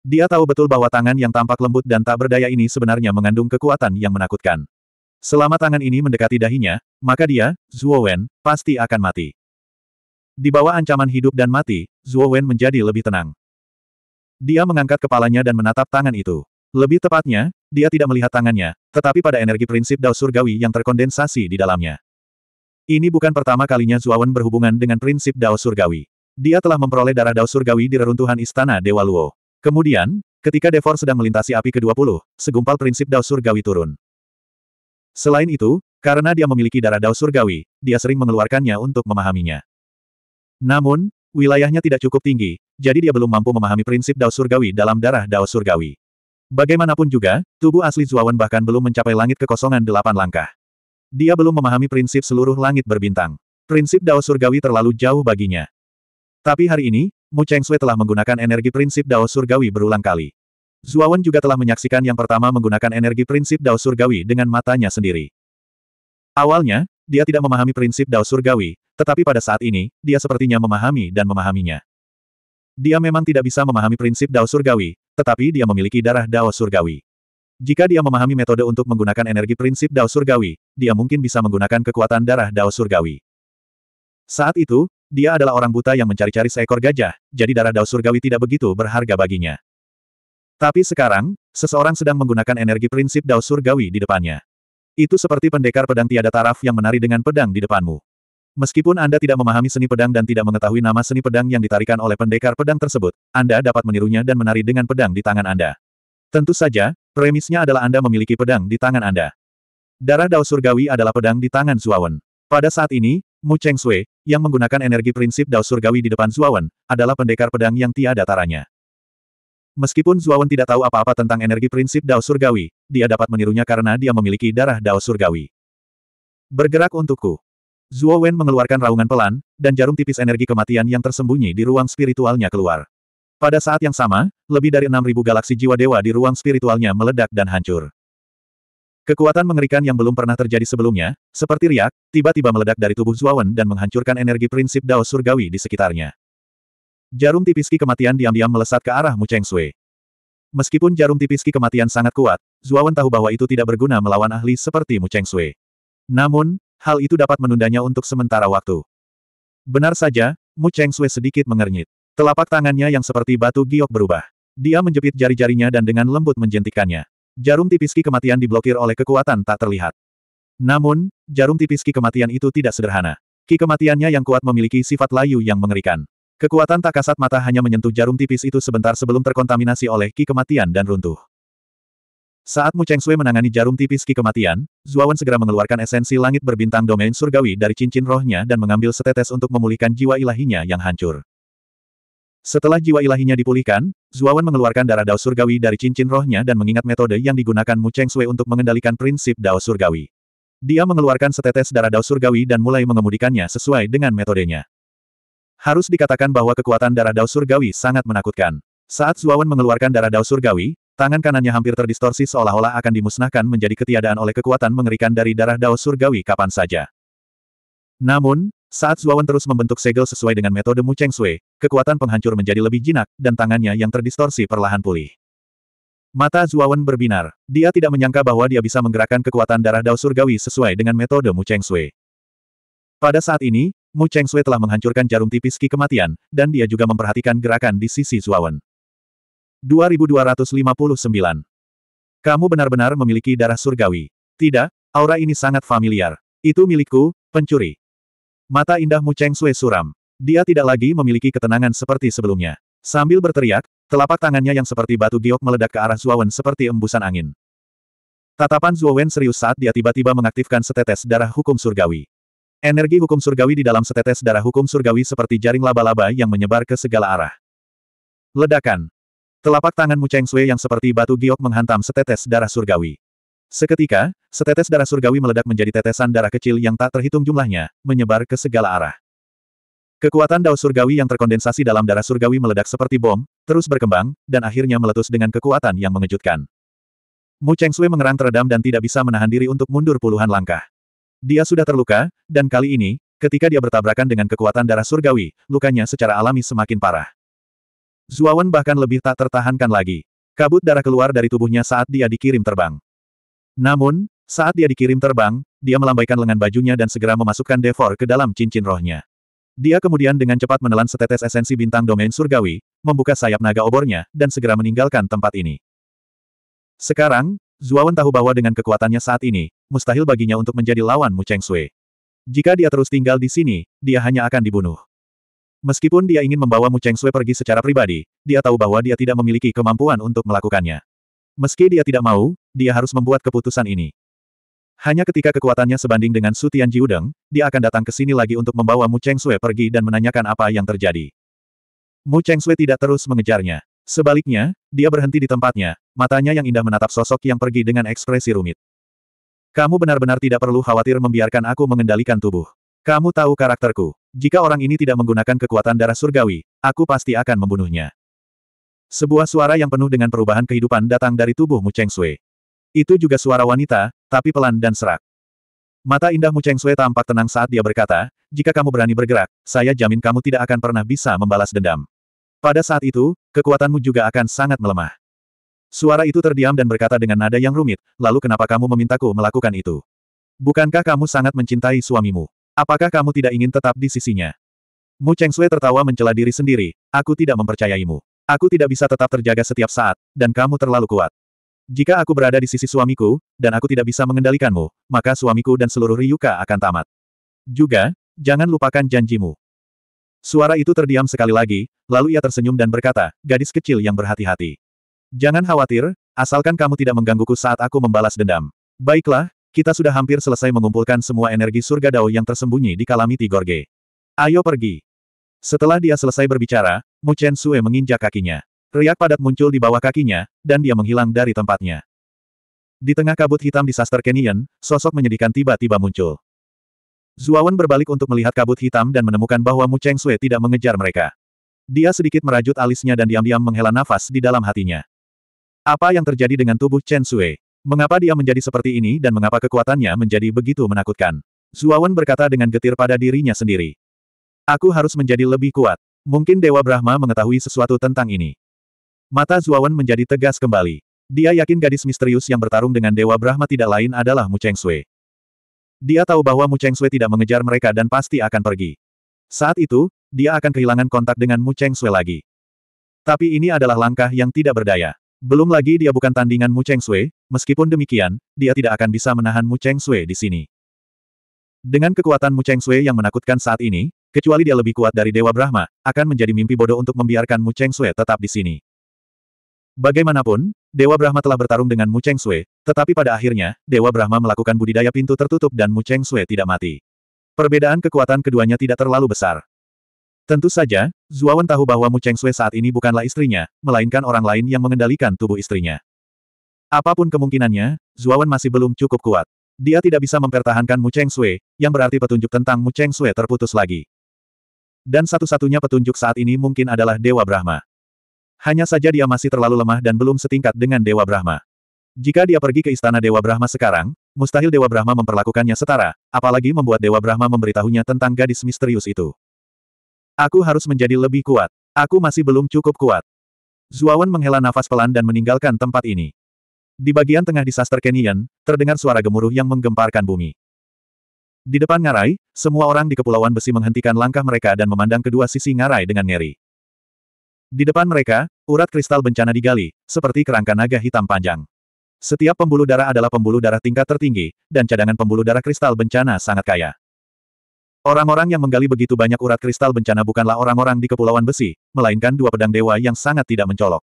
Dia tahu betul bahwa tangan yang tampak lembut dan tak berdaya ini sebenarnya mengandung kekuatan yang menakutkan. Selama tangan ini mendekati dahinya, maka dia, Zuo Wen, pasti akan mati. Di bawah ancaman hidup dan mati, Zuo Wen menjadi lebih tenang. Dia mengangkat kepalanya dan menatap tangan itu. Lebih tepatnya, dia tidak melihat tangannya, tetapi pada energi prinsip Dao Surgawi yang terkondensasi di dalamnya. Ini bukan pertama kalinya Zuawan berhubungan dengan prinsip Dao Surgawi. Dia telah memperoleh darah Dao Surgawi di reruntuhan Istana Dewa Luo. Kemudian, ketika Devor sedang melintasi api ke-20, segumpal prinsip Dao Surgawi turun. Selain itu, karena dia memiliki darah Dao Surgawi, dia sering mengeluarkannya untuk memahaminya. Namun, wilayahnya tidak cukup tinggi, jadi dia belum mampu memahami prinsip Dao Surgawi dalam darah Dao Surgawi. Bagaimanapun juga, tubuh asli Zuawan bahkan belum mencapai langit kekosongan delapan langkah. Dia belum memahami prinsip seluruh langit berbintang. Prinsip Dao Surgawi terlalu jauh baginya. Tapi hari ini, Mu Cheng Sui telah menggunakan energi prinsip Dao Surgawi berulang kali. Zuawan juga telah menyaksikan yang pertama menggunakan energi prinsip Dao Surgawi dengan matanya sendiri. Awalnya, dia tidak memahami prinsip Dao Surgawi, tetapi pada saat ini, dia sepertinya memahami dan memahaminya. Dia memang tidak bisa memahami prinsip Dao Surgawi, tetapi dia memiliki darah Dao Surgawi. Jika dia memahami metode untuk menggunakan energi prinsip Dao Surgawi, dia mungkin bisa menggunakan kekuatan darah Dao Surgawi. Saat itu, dia adalah orang buta yang mencari-cari seekor gajah, jadi darah Dao Surgawi tidak begitu berharga baginya. Tapi sekarang, seseorang sedang menggunakan energi prinsip Dao Surgawi di depannya. Itu seperti pendekar pedang tiada taraf yang menari dengan pedang di depanmu. Meskipun Anda tidak memahami seni pedang dan tidak mengetahui nama seni pedang yang ditarikan oleh pendekar pedang tersebut, Anda dapat menirunya dan menari dengan pedang di tangan Anda. Tentu saja, premisnya adalah Anda memiliki pedang di tangan Anda. Darah Dao Surgawi adalah pedang di tangan Zuawan. Pada saat ini, Mu Cheng Sui, yang menggunakan energi prinsip Dao Surgawi di depan Zuawan, adalah pendekar pedang yang tiada taranya. Meskipun Zuawan tidak tahu apa-apa tentang energi prinsip Dao Surgawi, dia dapat menirunya karena dia memiliki darah Dao Surgawi. Bergerak untukku. Zuo Wen mengeluarkan raungan pelan, dan jarum tipis energi kematian yang tersembunyi di ruang spiritualnya keluar. Pada saat yang sama, lebih dari 6.000 galaksi jiwa dewa di ruang spiritualnya meledak dan hancur. Kekuatan mengerikan yang belum pernah terjadi sebelumnya, seperti riak, tiba-tiba meledak dari tubuh Zuawan dan menghancurkan energi prinsip Dao Surgawi di sekitarnya. Jarum tipis ki kematian diam-diam melesat ke arah Mu Cheng Sui. Meskipun jarum tipis ki kematian sangat kuat, Zuawan tahu bahwa itu tidak berguna melawan ahli seperti Mu Cheng Sui. Namun, hal itu dapat menundanya untuk sementara waktu. Benar saja, Mu Cheng Sui sedikit mengernyit. Telapak tangannya yang seperti batu giok berubah. Dia menjepit jari-jarinya dan dengan lembut menjentikannya. Jarum tipis ki kematian diblokir oleh kekuatan tak terlihat. Namun, jarum tipis ki kematian itu tidak sederhana. Ki kematiannya yang kuat memiliki sifat layu yang mengerikan. Kekuatan tak kasat mata hanya menyentuh jarum tipis itu sebentar sebelum terkontaminasi oleh ki kematian dan runtuh. Saat Mu Cheng Sui menangani jarum tipis ki kematian, Zuawan segera mengeluarkan esensi langit berbintang domain surgawi dari cincin rohnya dan mengambil setetes untuk memulihkan jiwa ilahinya yang hancur. Setelah jiwa ilahinya dipulihkan, Zuawan mengeluarkan darah Dao Surgawi dari cincin rohnya dan mengingat metode yang digunakan Mu Cheng Sui untuk mengendalikan prinsip Dao Surgawi. Dia mengeluarkan setetes darah Dao Surgawi dan mulai mengemudikannya sesuai dengan metodenya. Harus dikatakan bahwa kekuatan darah Dao Surgawi sangat menakutkan. Saat Zuawan mengeluarkan darah Dao Surgawi, Tangan kanannya hampir terdistorsi seolah-olah akan dimusnahkan menjadi ketiadaan oleh kekuatan mengerikan dari darah Dao Surgawi kapan saja. Namun, saat Zuawan terus membentuk segel sesuai dengan metode Mu Cheng Sui, kekuatan penghancur menjadi lebih jinak, dan tangannya yang terdistorsi perlahan pulih. Mata Zuawan berbinar. Dia tidak menyangka bahwa dia bisa menggerakkan kekuatan darah Dao Surgawi sesuai dengan metode Mu Cheng Sui. Pada saat ini, Mu Cheng Sui telah menghancurkan jarum tipis Ki kematian, dan dia juga memperhatikan gerakan di sisi Zuawan. 2259. Kamu benar-benar memiliki darah surgawi. Tidak, aura ini sangat familiar. Itu milikku, pencuri. Mata indahmu Cheng Sui suram. Dia tidak lagi memiliki ketenangan seperti sebelumnya. Sambil berteriak, telapak tangannya yang seperti batu giok meledak ke arah Zuowen seperti embusan angin. Tatapan Zuowen serius saat dia tiba-tiba mengaktifkan setetes darah hukum surgawi. Energi hukum surgawi di dalam setetes darah hukum surgawi seperti jaring laba-laba yang menyebar ke segala arah. Ledakan. Telapak tanganmu Cheng Sui yang seperti batu giok menghantam setetes darah surgawi. Seketika, setetes darah surgawi meledak menjadi tetesan darah kecil yang tak terhitung jumlahnya, menyebar ke segala arah. Kekuatan dao surgawi yang terkondensasi dalam darah surgawi meledak seperti bom, terus berkembang, dan akhirnya meletus dengan kekuatan yang mengejutkan. Mu Cheng Sui mengerang teredam dan tidak bisa menahan diri untuk mundur puluhan langkah. Dia sudah terluka, dan kali ini, ketika dia bertabrakan dengan kekuatan darah surgawi, lukanya secara alami semakin parah. Zuawan bahkan lebih tak tertahankan lagi. Kabut darah keluar dari tubuhnya saat dia dikirim terbang. Namun, saat dia dikirim terbang, dia melambaikan lengan bajunya dan segera memasukkan Devor ke dalam cincin rohnya. Dia kemudian dengan cepat menelan setetes esensi bintang domain surgawi, membuka sayap naga obornya, dan segera meninggalkan tempat ini. Sekarang, Zuawan tahu bahwa dengan kekuatannya saat ini, mustahil baginya untuk menjadi lawan Mu Cheng Sui. Jika dia terus tinggal di sini, dia hanya akan dibunuh. Meskipun dia ingin membawa Mu Cheng Sui pergi secara pribadi, dia tahu bahwa dia tidak memiliki kemampuan untuk melakukannya. Meski dia tidak mau, dia harus membuat keputusan ini. Hanya ketika kekuatannya sebanding dengan Su Tian Jiudeng, dia akan datang ke sini lagi untuk membawa Mu Cheng Sui pergi dan menanyakan apa yang terjadi. Mu Cheng Sui tidak terus mengejarnya. Sebaliknya, dia berhenti di tempatnya, matanya yang indah menatap sosok yang pergi dengan ekspresi rumit. Kamu benar-benar tidak perlu khawatir membiarkan aku mengendalikan tubuh. Kamu tahu karakterku. Jika orang ini tidak menggunakan kekuatan darah surgawi, aku pasti akan membunuhnya. Sebuah suara yang penuh dengan perubahan kehidupan datang dari tubuh Mu Cheng Sui. Itu juga suara wanita, tapi pelan dan serak. Mata indah Mu Cheng Sui tampak tenang saat dia berkata, jika kamu berani bergerak, saya jamin kamu tidak akan pernah bisa membalas dendam. Pada saat itu, kekuatanmu juga akan sangat melemah. Suara itu terdiam dan berkata dengan nada yang rumit, lalu kenapa kamu memintaku melakukan itu? Bukankah kamu sangat mencintai suamimu? Apakah kamu tidak ingin tetap di sisinya? Mu Cheng Sui tertawa mencela diri sendiri, aku tidak mempercayaimu. Aku tidak bisa tetap terjaga setiap saat, dan kamu terlalu kuat. Jika aku berada di sisi suamiku, dan aku tidak bisa mengendalikanmu, maka suamiku dan seluruh Ryuka akan tamat. Juga, jangan lupakan janjimu. Suara itu terdiam sekali lagi, lalu ia tersenyum dan berkata, gadis kecil yang berhati-hati. Jangan khawatir, asalkan kamu tidak menggangguku saat aku membalas dendam. Baiklah, kita sudah hampir selesai mengumpulkan semua energi surga Dao yang tersembunyi di Kalamiti Gorge. Ayo pergi. Setelah dia selesai berbicara, Mu Chen Sue menginjak kakinya. Riak padat muncul di bawah kakinya, dan dia menghilang dari tempatnya. Di tengah kabut hitam di Saster Canyon, sosok menyedihkan tiba-tiba muncul. Zuawan berbalik untuk melihat kabut hitam dan menemukan bahwa Mu Cheng Sui tidak mengejar mereka. Dia sedikit merajut alisnya dan diam-diam menghela nafas di dalam hatinya. Apa yang terjadi dengan tubuh Chen Sui? Mengapa dia menjadi seperti ini dan mengapa kekuatannya menjadi begitu menakutkan? Zuawan berkata dengan getir pada dirinya sendiri. Aku harus menjadi lebih kuat. Mungkin Dewa Brahma mengetahui sesuatu tentang ini. Mata Zuawan menjadi tegas kembali. Dia yakin gadis misterius yang bertarung dengan Dewa Brahma tidak lain adalah Mu Cheng Sui. Dia tahu bahwa Mu Cheng Sui tidak mengejar mereka dan pasti akan pergi. Saat itu, dia akan kehilangan kontak dengan Mu Cheng Sui lagi. Tapi ini adalah langkah yang tidak berdaya. Belum lagi dia bukan tandingan Mu Cheng Sui, Meskipun demikian, dia tidak akan bisa menahan Mu Cheng Sui di sini. Dengan kekuatan Mu Cheng Sui yang menakutkan saat ini, kecuali dia lebih kuat dari Dewa Brahma, akan menjadi mimpi bodoh untuk membiarkan Mu Cheng Sui tetap di sini. Bagaimanapun, Dewa Brahma telah bertarung dengan Mu Cheng Sui, tetapi pada akhirnya, Dewa Brahma melakukan budidaya pintu tertutup dan Mu Cheng Sui tidak mati. Perbedaan kekuatan keduanya tidak terlalu besar. Tentu saja, Zuawan tahu bahwa Mu Cheng Sui saat ini bukanlah istrinya, melainkan orang lain yang mengendalikan tubuh istrinya. Apapun kemungkinannya, Zuawan masih belum cukup kuat. Dia tidak bisa mempertahankan Mu Cheng Sui, yang berarti petunjuk tentang Mu Cheng Sui terputus lagi. Dan satu-satunya petunjuk saat ini mungkin adalah Dewa Brahma. Hanya saja dia masih terlalu lemah dan belum setingkat dengan Dewa Brahma. Jika dia pergi ke istana Dewa Brahma sekarang, mustahil Dewa Brahma memperlakukannya setara, apalagi membuat Dewa Brahma memberitahunya tentang gadis misterius itu. Aku harus menjadi lebih kuat. Aku masih belum cukup kuat. Zuawan menghela nafas pelan dan meninggalkan tempat ini. Di bagian tengah disaster Kenyan, terdengar suara gemuruh yang menggemparkan bumi. Di depan ngarai, semua orang di kepulauan besi menghentikan langkah mereka dan memandang kedua sisi ngarai dengan ngeri. Di depan mereka, urat kristal bencana digali, seperti kerangka naga hitam panjang. Setiap pembuluh darah adalah pembuluh darah tingkat tertinggi, dan cadangan pembuluh darah kristal bencana sangat kaya. Orang-orang yang menggali begitu banyak urat kristal bencana bukanlah orang-orang di kepulauan besi, melainkan dua pedang dewa yang sangat tidak mencolok.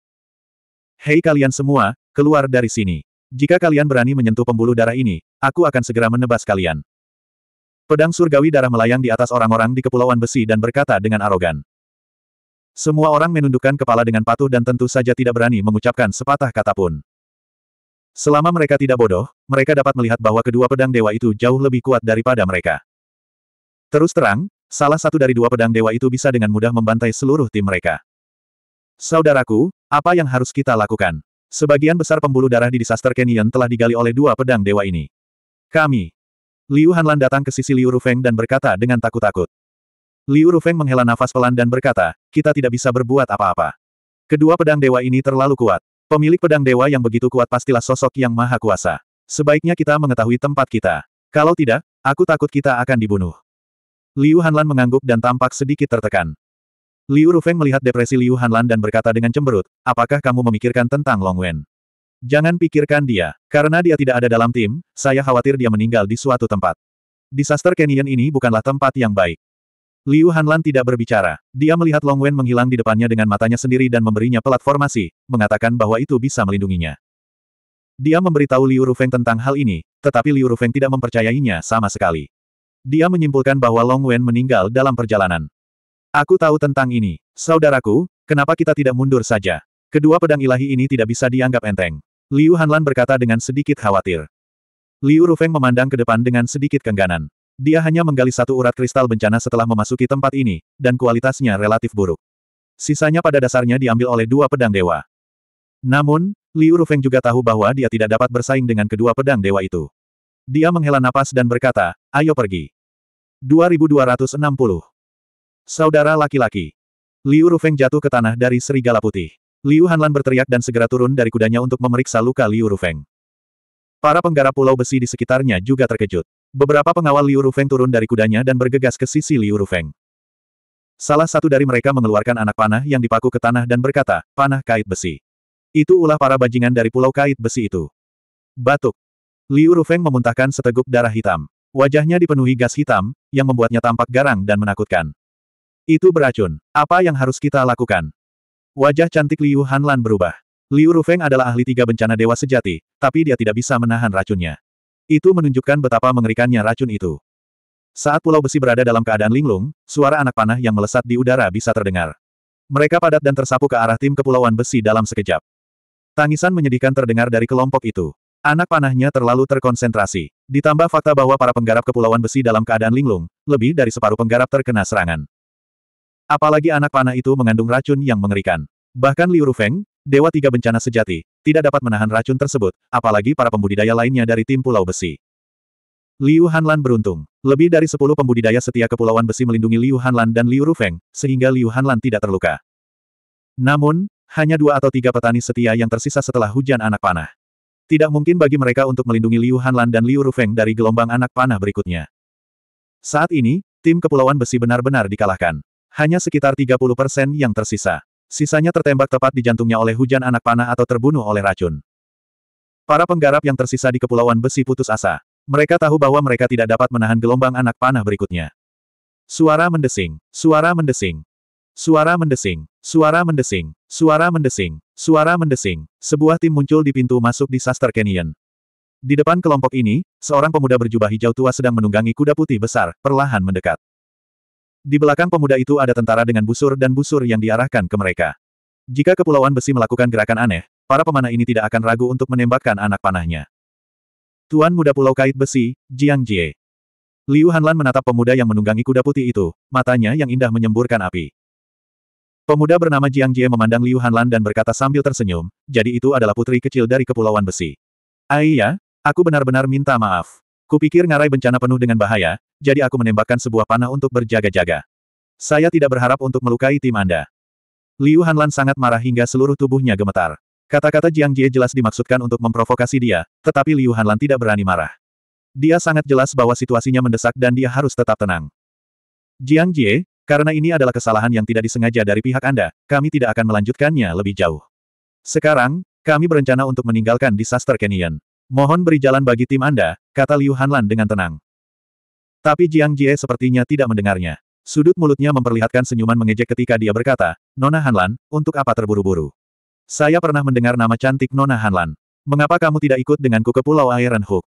Hei kalian semua, Keluar dari sini. Jika kalian berani menyentuh pembuluh darah ini, aku akan segera menebas kalian. Pedang surgawi darah melayang di atas orang-orang di Kepulauan Besi dan berkata dengan arogan. Semua orang menundukkan kepala dengan patuh dan tentu saja tidak berani mengucapkan sepatah kata pun. Selama mereka tidak bodoh, mereka dapat melihat bahwa kedua pedang dewa itu jauh lebih kuat daripada mereka. Terus terang, salah satu dari dua pedang dewa itu bisa dengan mudah membantai seluruh tim mereka. Saudaraku, apa yang harus kita lakukan? Sebagian besar pembuluh darah di disaster canyon telah digali oleh dua pedang dewa ini. Kami. Liu Hanlan datang ke sisi Liu Rufeng dan berkata dengan takut-takut. Liu Rufeng menghela nafas pelan dan berkata, kita tidak bisa berbuat apa-apa. Kedua pedang dewa ini terlalu kuat. Pemilik pedang dewa yang begitu kuat pastilah sosok yang maha kuasa. Sebaiknya kita mengetahui tempat kita. Kalau tidak, aku takut kita akan dibunuh. Liu Hanlan mengangguk dan tampak sedikit tertekan. Liu Rufeng melihat depresi Liu Hanlan dan berkata dengan cemberut, apakah kamu memikirkan tentang Long Wen? Jangan pikirkan dia, karena dia tidak ada dalam tim, saya khawatir dia meninggal di suatu tempat. Disaster Canyon ini bukanlah tempat yang baik. Liu Hanlan tidak berbicara. Dia melihat Long Wen menghilang di depannya dengan matanya sendiri dan memberinya platformasi, mengatakan bahwa itu bisa melindunginya. Dia memberitahu Liu Rufeng tentang hal ini, tetapi Liu Rufeng tidak mempercayainya sama sekali. Dia menyimpulkan bahwa Long Wen meninggal dalam perjalanan. Aku tahu tentang ini. Saudaraku, kenapa kita tidak mundur saja? Kedua pedang ilahi ini tidak bisa dianggap enteng. Liu Hanlan berkata dengan sedikit khawatir. Liu Rufeng memandang ke depan dengan sedikit kengganan. Dia hanya menggali satu urat kristal bencana setelah memasuki tempat ini, dan kualitasnya relatif buruk. Sisanya pada dasarnya diambil oleh dua pedang dewa. Namun, Liu Rufeng juga tahu bahwa dia tidak dapat bersaing dengan kedua pedang dewa itu. Dia menghela napas dan berkata, ayo pergi. 2260 Saudara laki-laki. Liu Rufeng jatuh ke tanah dari serigala putih. Liu Hanlan berteriak dan segera turun dari kudanya untuk memeriksa luka Liu Rufeng. Para penggarap pulau besi di sekitarnya juga terkejut. Beberapa pengawal Liu Rufeng turun dari kudanya dan bergegas ke sisi Liu Rufeng. Salah satu dari mereka mengeluarkan anak panah yang dipaku ke tanah dan berkata, panah kait besi. Itu ulah para bajingan dari pulau kait besi itu. Batuk. Liu Rufeng memuntahkan seteguk darah hitam. Wajahnya dipenuhi gas hitam, yang membuatnya tampak garang dan menakutkan. Itu beracun. Apa yang harus kita lakukan? Wajah cantik Liu Hanlan berubah. Liu Rufeng adalah ahli tiga bencana dewa sejati, tapi dia tidak bisa menahan racunnya. Itu menunjukkan betapa mengerikannya racun itu. Saat pulau besi berada dalam keadaan linglung, suara anak panah yang melesat di udara bisa terdengar. Mereka padat dan tersapu ke arah tim kepulauan besi dalam sekejap. Tangisan menyedihkan terdengar dari kelompok itu. Anak panahnya terlalu terkonsentrasi. Ditambah fakta bahwa para penggarap kepulauan besi dalam keadaan linglung, lebih dari separuh penggarap terkena serangan. Apalagi anak panah itu mengandung racun yang mengerikan. Bahkan Liu Rufeng, Dewa Tiga Bencana Sejati, tidak dapat menahan racun tersebut, apalagi para pembudidaya lainnya dari tim Pulau Besi. Liu Hanlan beruntung. Lebih dari sepuluh pembudidaya setia Kepulauan Besi melindungi Liu Hanlan dan Liu Rufeng, sehingga Liu Hanlan tidak terluka. Namun, hanya dua atau tiga petani setia yang tersisa setelah hujan anak panah. Tidak mungkin bagi mereka untuk melindungi Liu Hanlan dan Liu Rufeng dari gelombang anak panah berikutnya. Saat ini, tim Kepulauan Besi benar-benar dikalahkan. Hanya sekitar 30 persen yang tersisa. Sisanya tertembak tepat di jantungnya oleh hujan anak panah atau terbunuh oleh racun. Para penggarap yang tersisa di Kepulauan Besi putus asa. Mereka tahu bahwa mereka tidak dapat menahan gelombang anak panah berikutnya. Suara mendesing, suara mendesing, suara mendesing, suara mendesing, suara mendesing, suara mendesing. Sebuah tim muncul di pintu masuk di Saster Canyon. Di depan kelompok ini, seorang pemuda berjubah hijau tua sedang menunggangi kuda putih besar, perlahan mendekat. Di belakang pemuda itu ada tentara dengan busur dan busur yang diarahkan ke mereka. Jika Kepulauan Besi melakukan gerakan aneh, para pemanah ini tidak akan ragu untuk menembakkan anak panahnya. Tuan Muda Pulau Kait Besi, Jiang Jie. Liu Hanlan menatap pemuda yang menunggangi kuda putih itu, matanya yang indah menyemburkan api. Pemuda bernama Jiang Jie memandang Liu Hanlan dan berkata sambil tersenyum, jadi itu adalah putri kecil dari Kepulauan Besi. Aiyah, aku benar-benar minta maaf. Kupikir ngarai bencana penuh dengan bahaya, jadi aku menembakkan sebuah panah untuk berjaga-jaga. Saya tidak berharap untuk melukai tim Anda. Liu Hanlan sangat marah hingga seluruh tubuhnya gemetar. Kata-kata Jiang Jie jelas dimaksudkan untuk memprovokasi dia, tetapi Liu Hanlan tidak berani marah. Dia sangat jelas bahwa situasinya mendesak dan dia harus tetap tenang. Jiang Jie, karena ini adalah kesalahan yang tidak disengaja dari pihak Anda, kami tidak akan melanjutkannya lebih jauh. Sekarang, kami berencana untuk meninggalkan disaster Canyon. Mohon beri jalan bagi tim Anda, kata Liu Hanlan dengan tenang. Tapi Jiang Jie sepertinya tidak mendengarnya. Sudut mulutnya memperlihatkan senyuman mengejek ketika dia berkata, Nona Hanlan, untuk apa terburu-buru? Saya pernah mendengar nama cantik Nona Hanlan. Mengapa kamu tidak ikut denganku ke Pulau Iron Hook?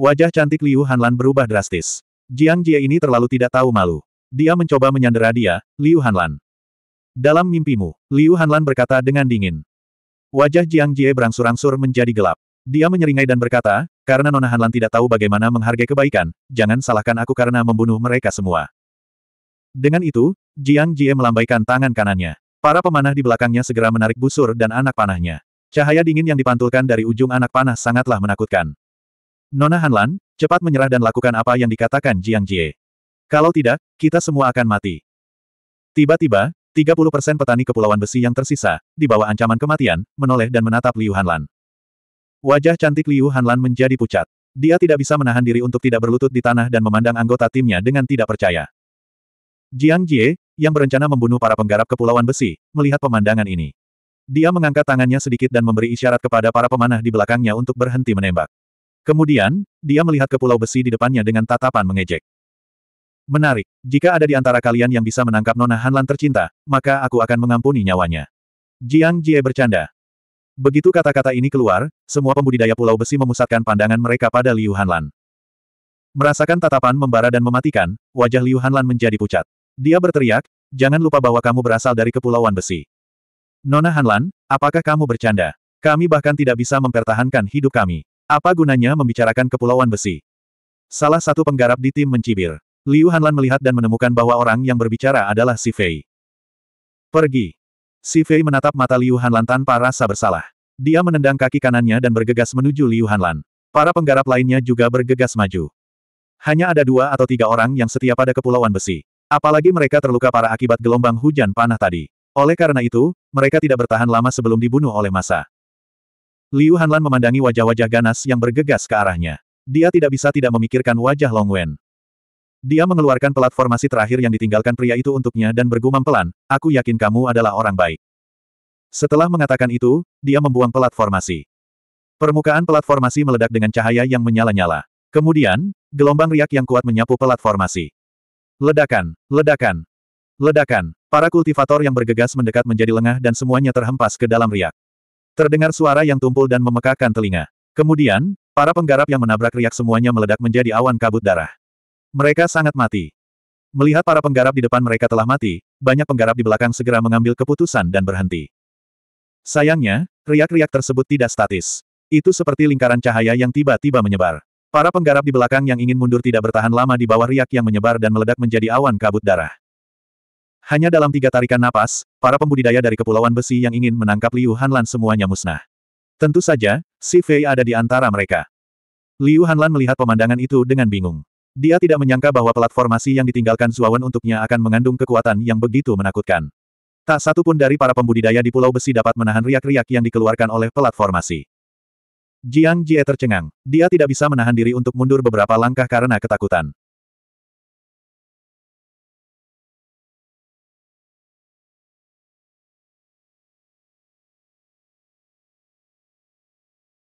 Wajah cantik Liu Hanlan berubah drastis. Jiang Jie ini terlalu tidak tahu malu. Dia mencoba menyandera dia, Liu Hanlan. Dalam mimpimu, Liu Hanlan berkata dengan dingin. Wajah Jiang Jie berangsur-angsur menjadi gelap. Dia menyeringai dan berkata, karena Nona Hanlan tidak tahu bagaimana menghargai kebaikan, jangan salahkan aku karena membunuh mereka semua. Dengan itu, Jiang Jie melambaikan tangan kanannya. Para pemanah di belakangnya segera menarik busur dan anak panahnya. Cahaya dingin yang dipantulkan dari ujung anak panah sangatlah menakutkan. Nona Hanlan, cepat menyerah dan lakukan apa yang dikatakan Jiang Jie. Kalau tidak, kita semua akan mati. Tiba-tiba, 30% petani kepulauan besi yang tersisa, di bawah ancaman kematian, menoleh dan menatap Liu Hanlan. Wajah cantik Liu Hanlan menjadi pucat. Dia tidak bisa menahan diri untuk tidak berlutut di tanah dan memandang anggota timnya dengan tidak percaya. Jiang Jie, yang berencana membunuh para penggarap Kepulauan Besi, melihat pemandangan ini. Dia mengangkat tangannya sedikit dan memberi isyarat kepada para pemanah di belakangnya untuk berhenti menembak. Kemudian, dia melihat ke pulau besi di depannya dengan tatapan mengejek. Menarik, jika ada di antara kalian yang bisa menangkap Nona Hanlan tercinta, maka aku akan mengampuni nyawanya. Jiang Jie bercanda. Begitu kata-kata ini keluar, semua pembudidaya Pulau Besi memusatkan pandangan mereka pada Liu Hanlan. Merasakan tatapan membara dan mematikan, wajah Liu Hanlan menjadi pucat. Dia berteriak, jangan lupa bahwa kamu berasal dari Kepulauan Besi. Nona Hanlan, apakah kamu bercanda? Kami bahkan tidak bisa mempertahankan hidup kami. Apa gunanya membicarakan Kepulauan Besi? Salah satu penggarap di tim mencibir. Liu Hanlan melihat dan menemukan bahwa orang yang berbicara adalah Si Fei. Pergi. Si Fei menatap mata Liu Hanlan tanpa rasa bersalah. Dia menendang kaki kanannya dan bergegas menuju Liu Hanlan. Para penggarap lainnya juga bergegas maju. Hanya ada dua atau tiga orang yang setia pada Kepulauan Besi. Apalagi mereka terluka parah akibat gelombang hujan panah tadi. Oleh karena itu, mereka tidak bertahan lama sebelum dibunuh oleh masa. Liu Hanlan memandangi wajah-wajah ganas yang bergegas ke arahnya. Dia tidak bisa tidak memikirkan wajah Long Wen. Dia mengeluarkan platformasi terakhir yang ditinggalkan pria itu untuknya dan bergumam pelan, aku yakin kamu adalah orang baik. Setelah mengatakan itu, dia membuang platformasi. Permukaan platformasi meledak dengan cahaya yang menyala-nyala. Kemudian, gelombang riak yang kuat menyapu platformasi. Ledakan, ledakan, ledakan. Para kultivator yang bergegas mendekat menjadi lengah dan semuanya terhempas ke dalam riak. Terdengar suara yang tumpul dan memekakan telinga. Kemudian, para penggarap yang menabrak riak semuanya meledak menjadi awan kabut darah. Mereka sangat mati. Melihat para penggarap di depan mereka telah mati, banyak penggarap di belakang segera mengambil keputusan dan berhenti. Sayangnya, riak-riak tersebut tidak statis. Itu seperti lingkaran cahaya yang tiba-tiba menyebar. Para penggarap di belakang yang ingin mundur tidak bertahan lama di bawah riak yang menyebar dan meledak menjadi awan kabut darah. Hanya dalam tiga tarikan napas, para pembudidaya dari Kepulauan Besi yang ingin menangkap Liu Hanlan semuanya musnah. Tentu saja, si Fei ada di antara mereka. Liu Hanlan melihat pemandangan itu dengan bingung. Dia tidak menyangka bahwa platformasi yang ditinggalkan Zuawan untuknya akan mengandung kekuatan yang begitu menakutkan. Tak satu pun dari para pembudidaya di Pulau Besi dapat menahan riak-riak yang dikeluarkan oleh platformasi. Jiang Jie tercengang. Dia tidak bisa menahan diri untuk mundur beberapa langkah karena ketakutan.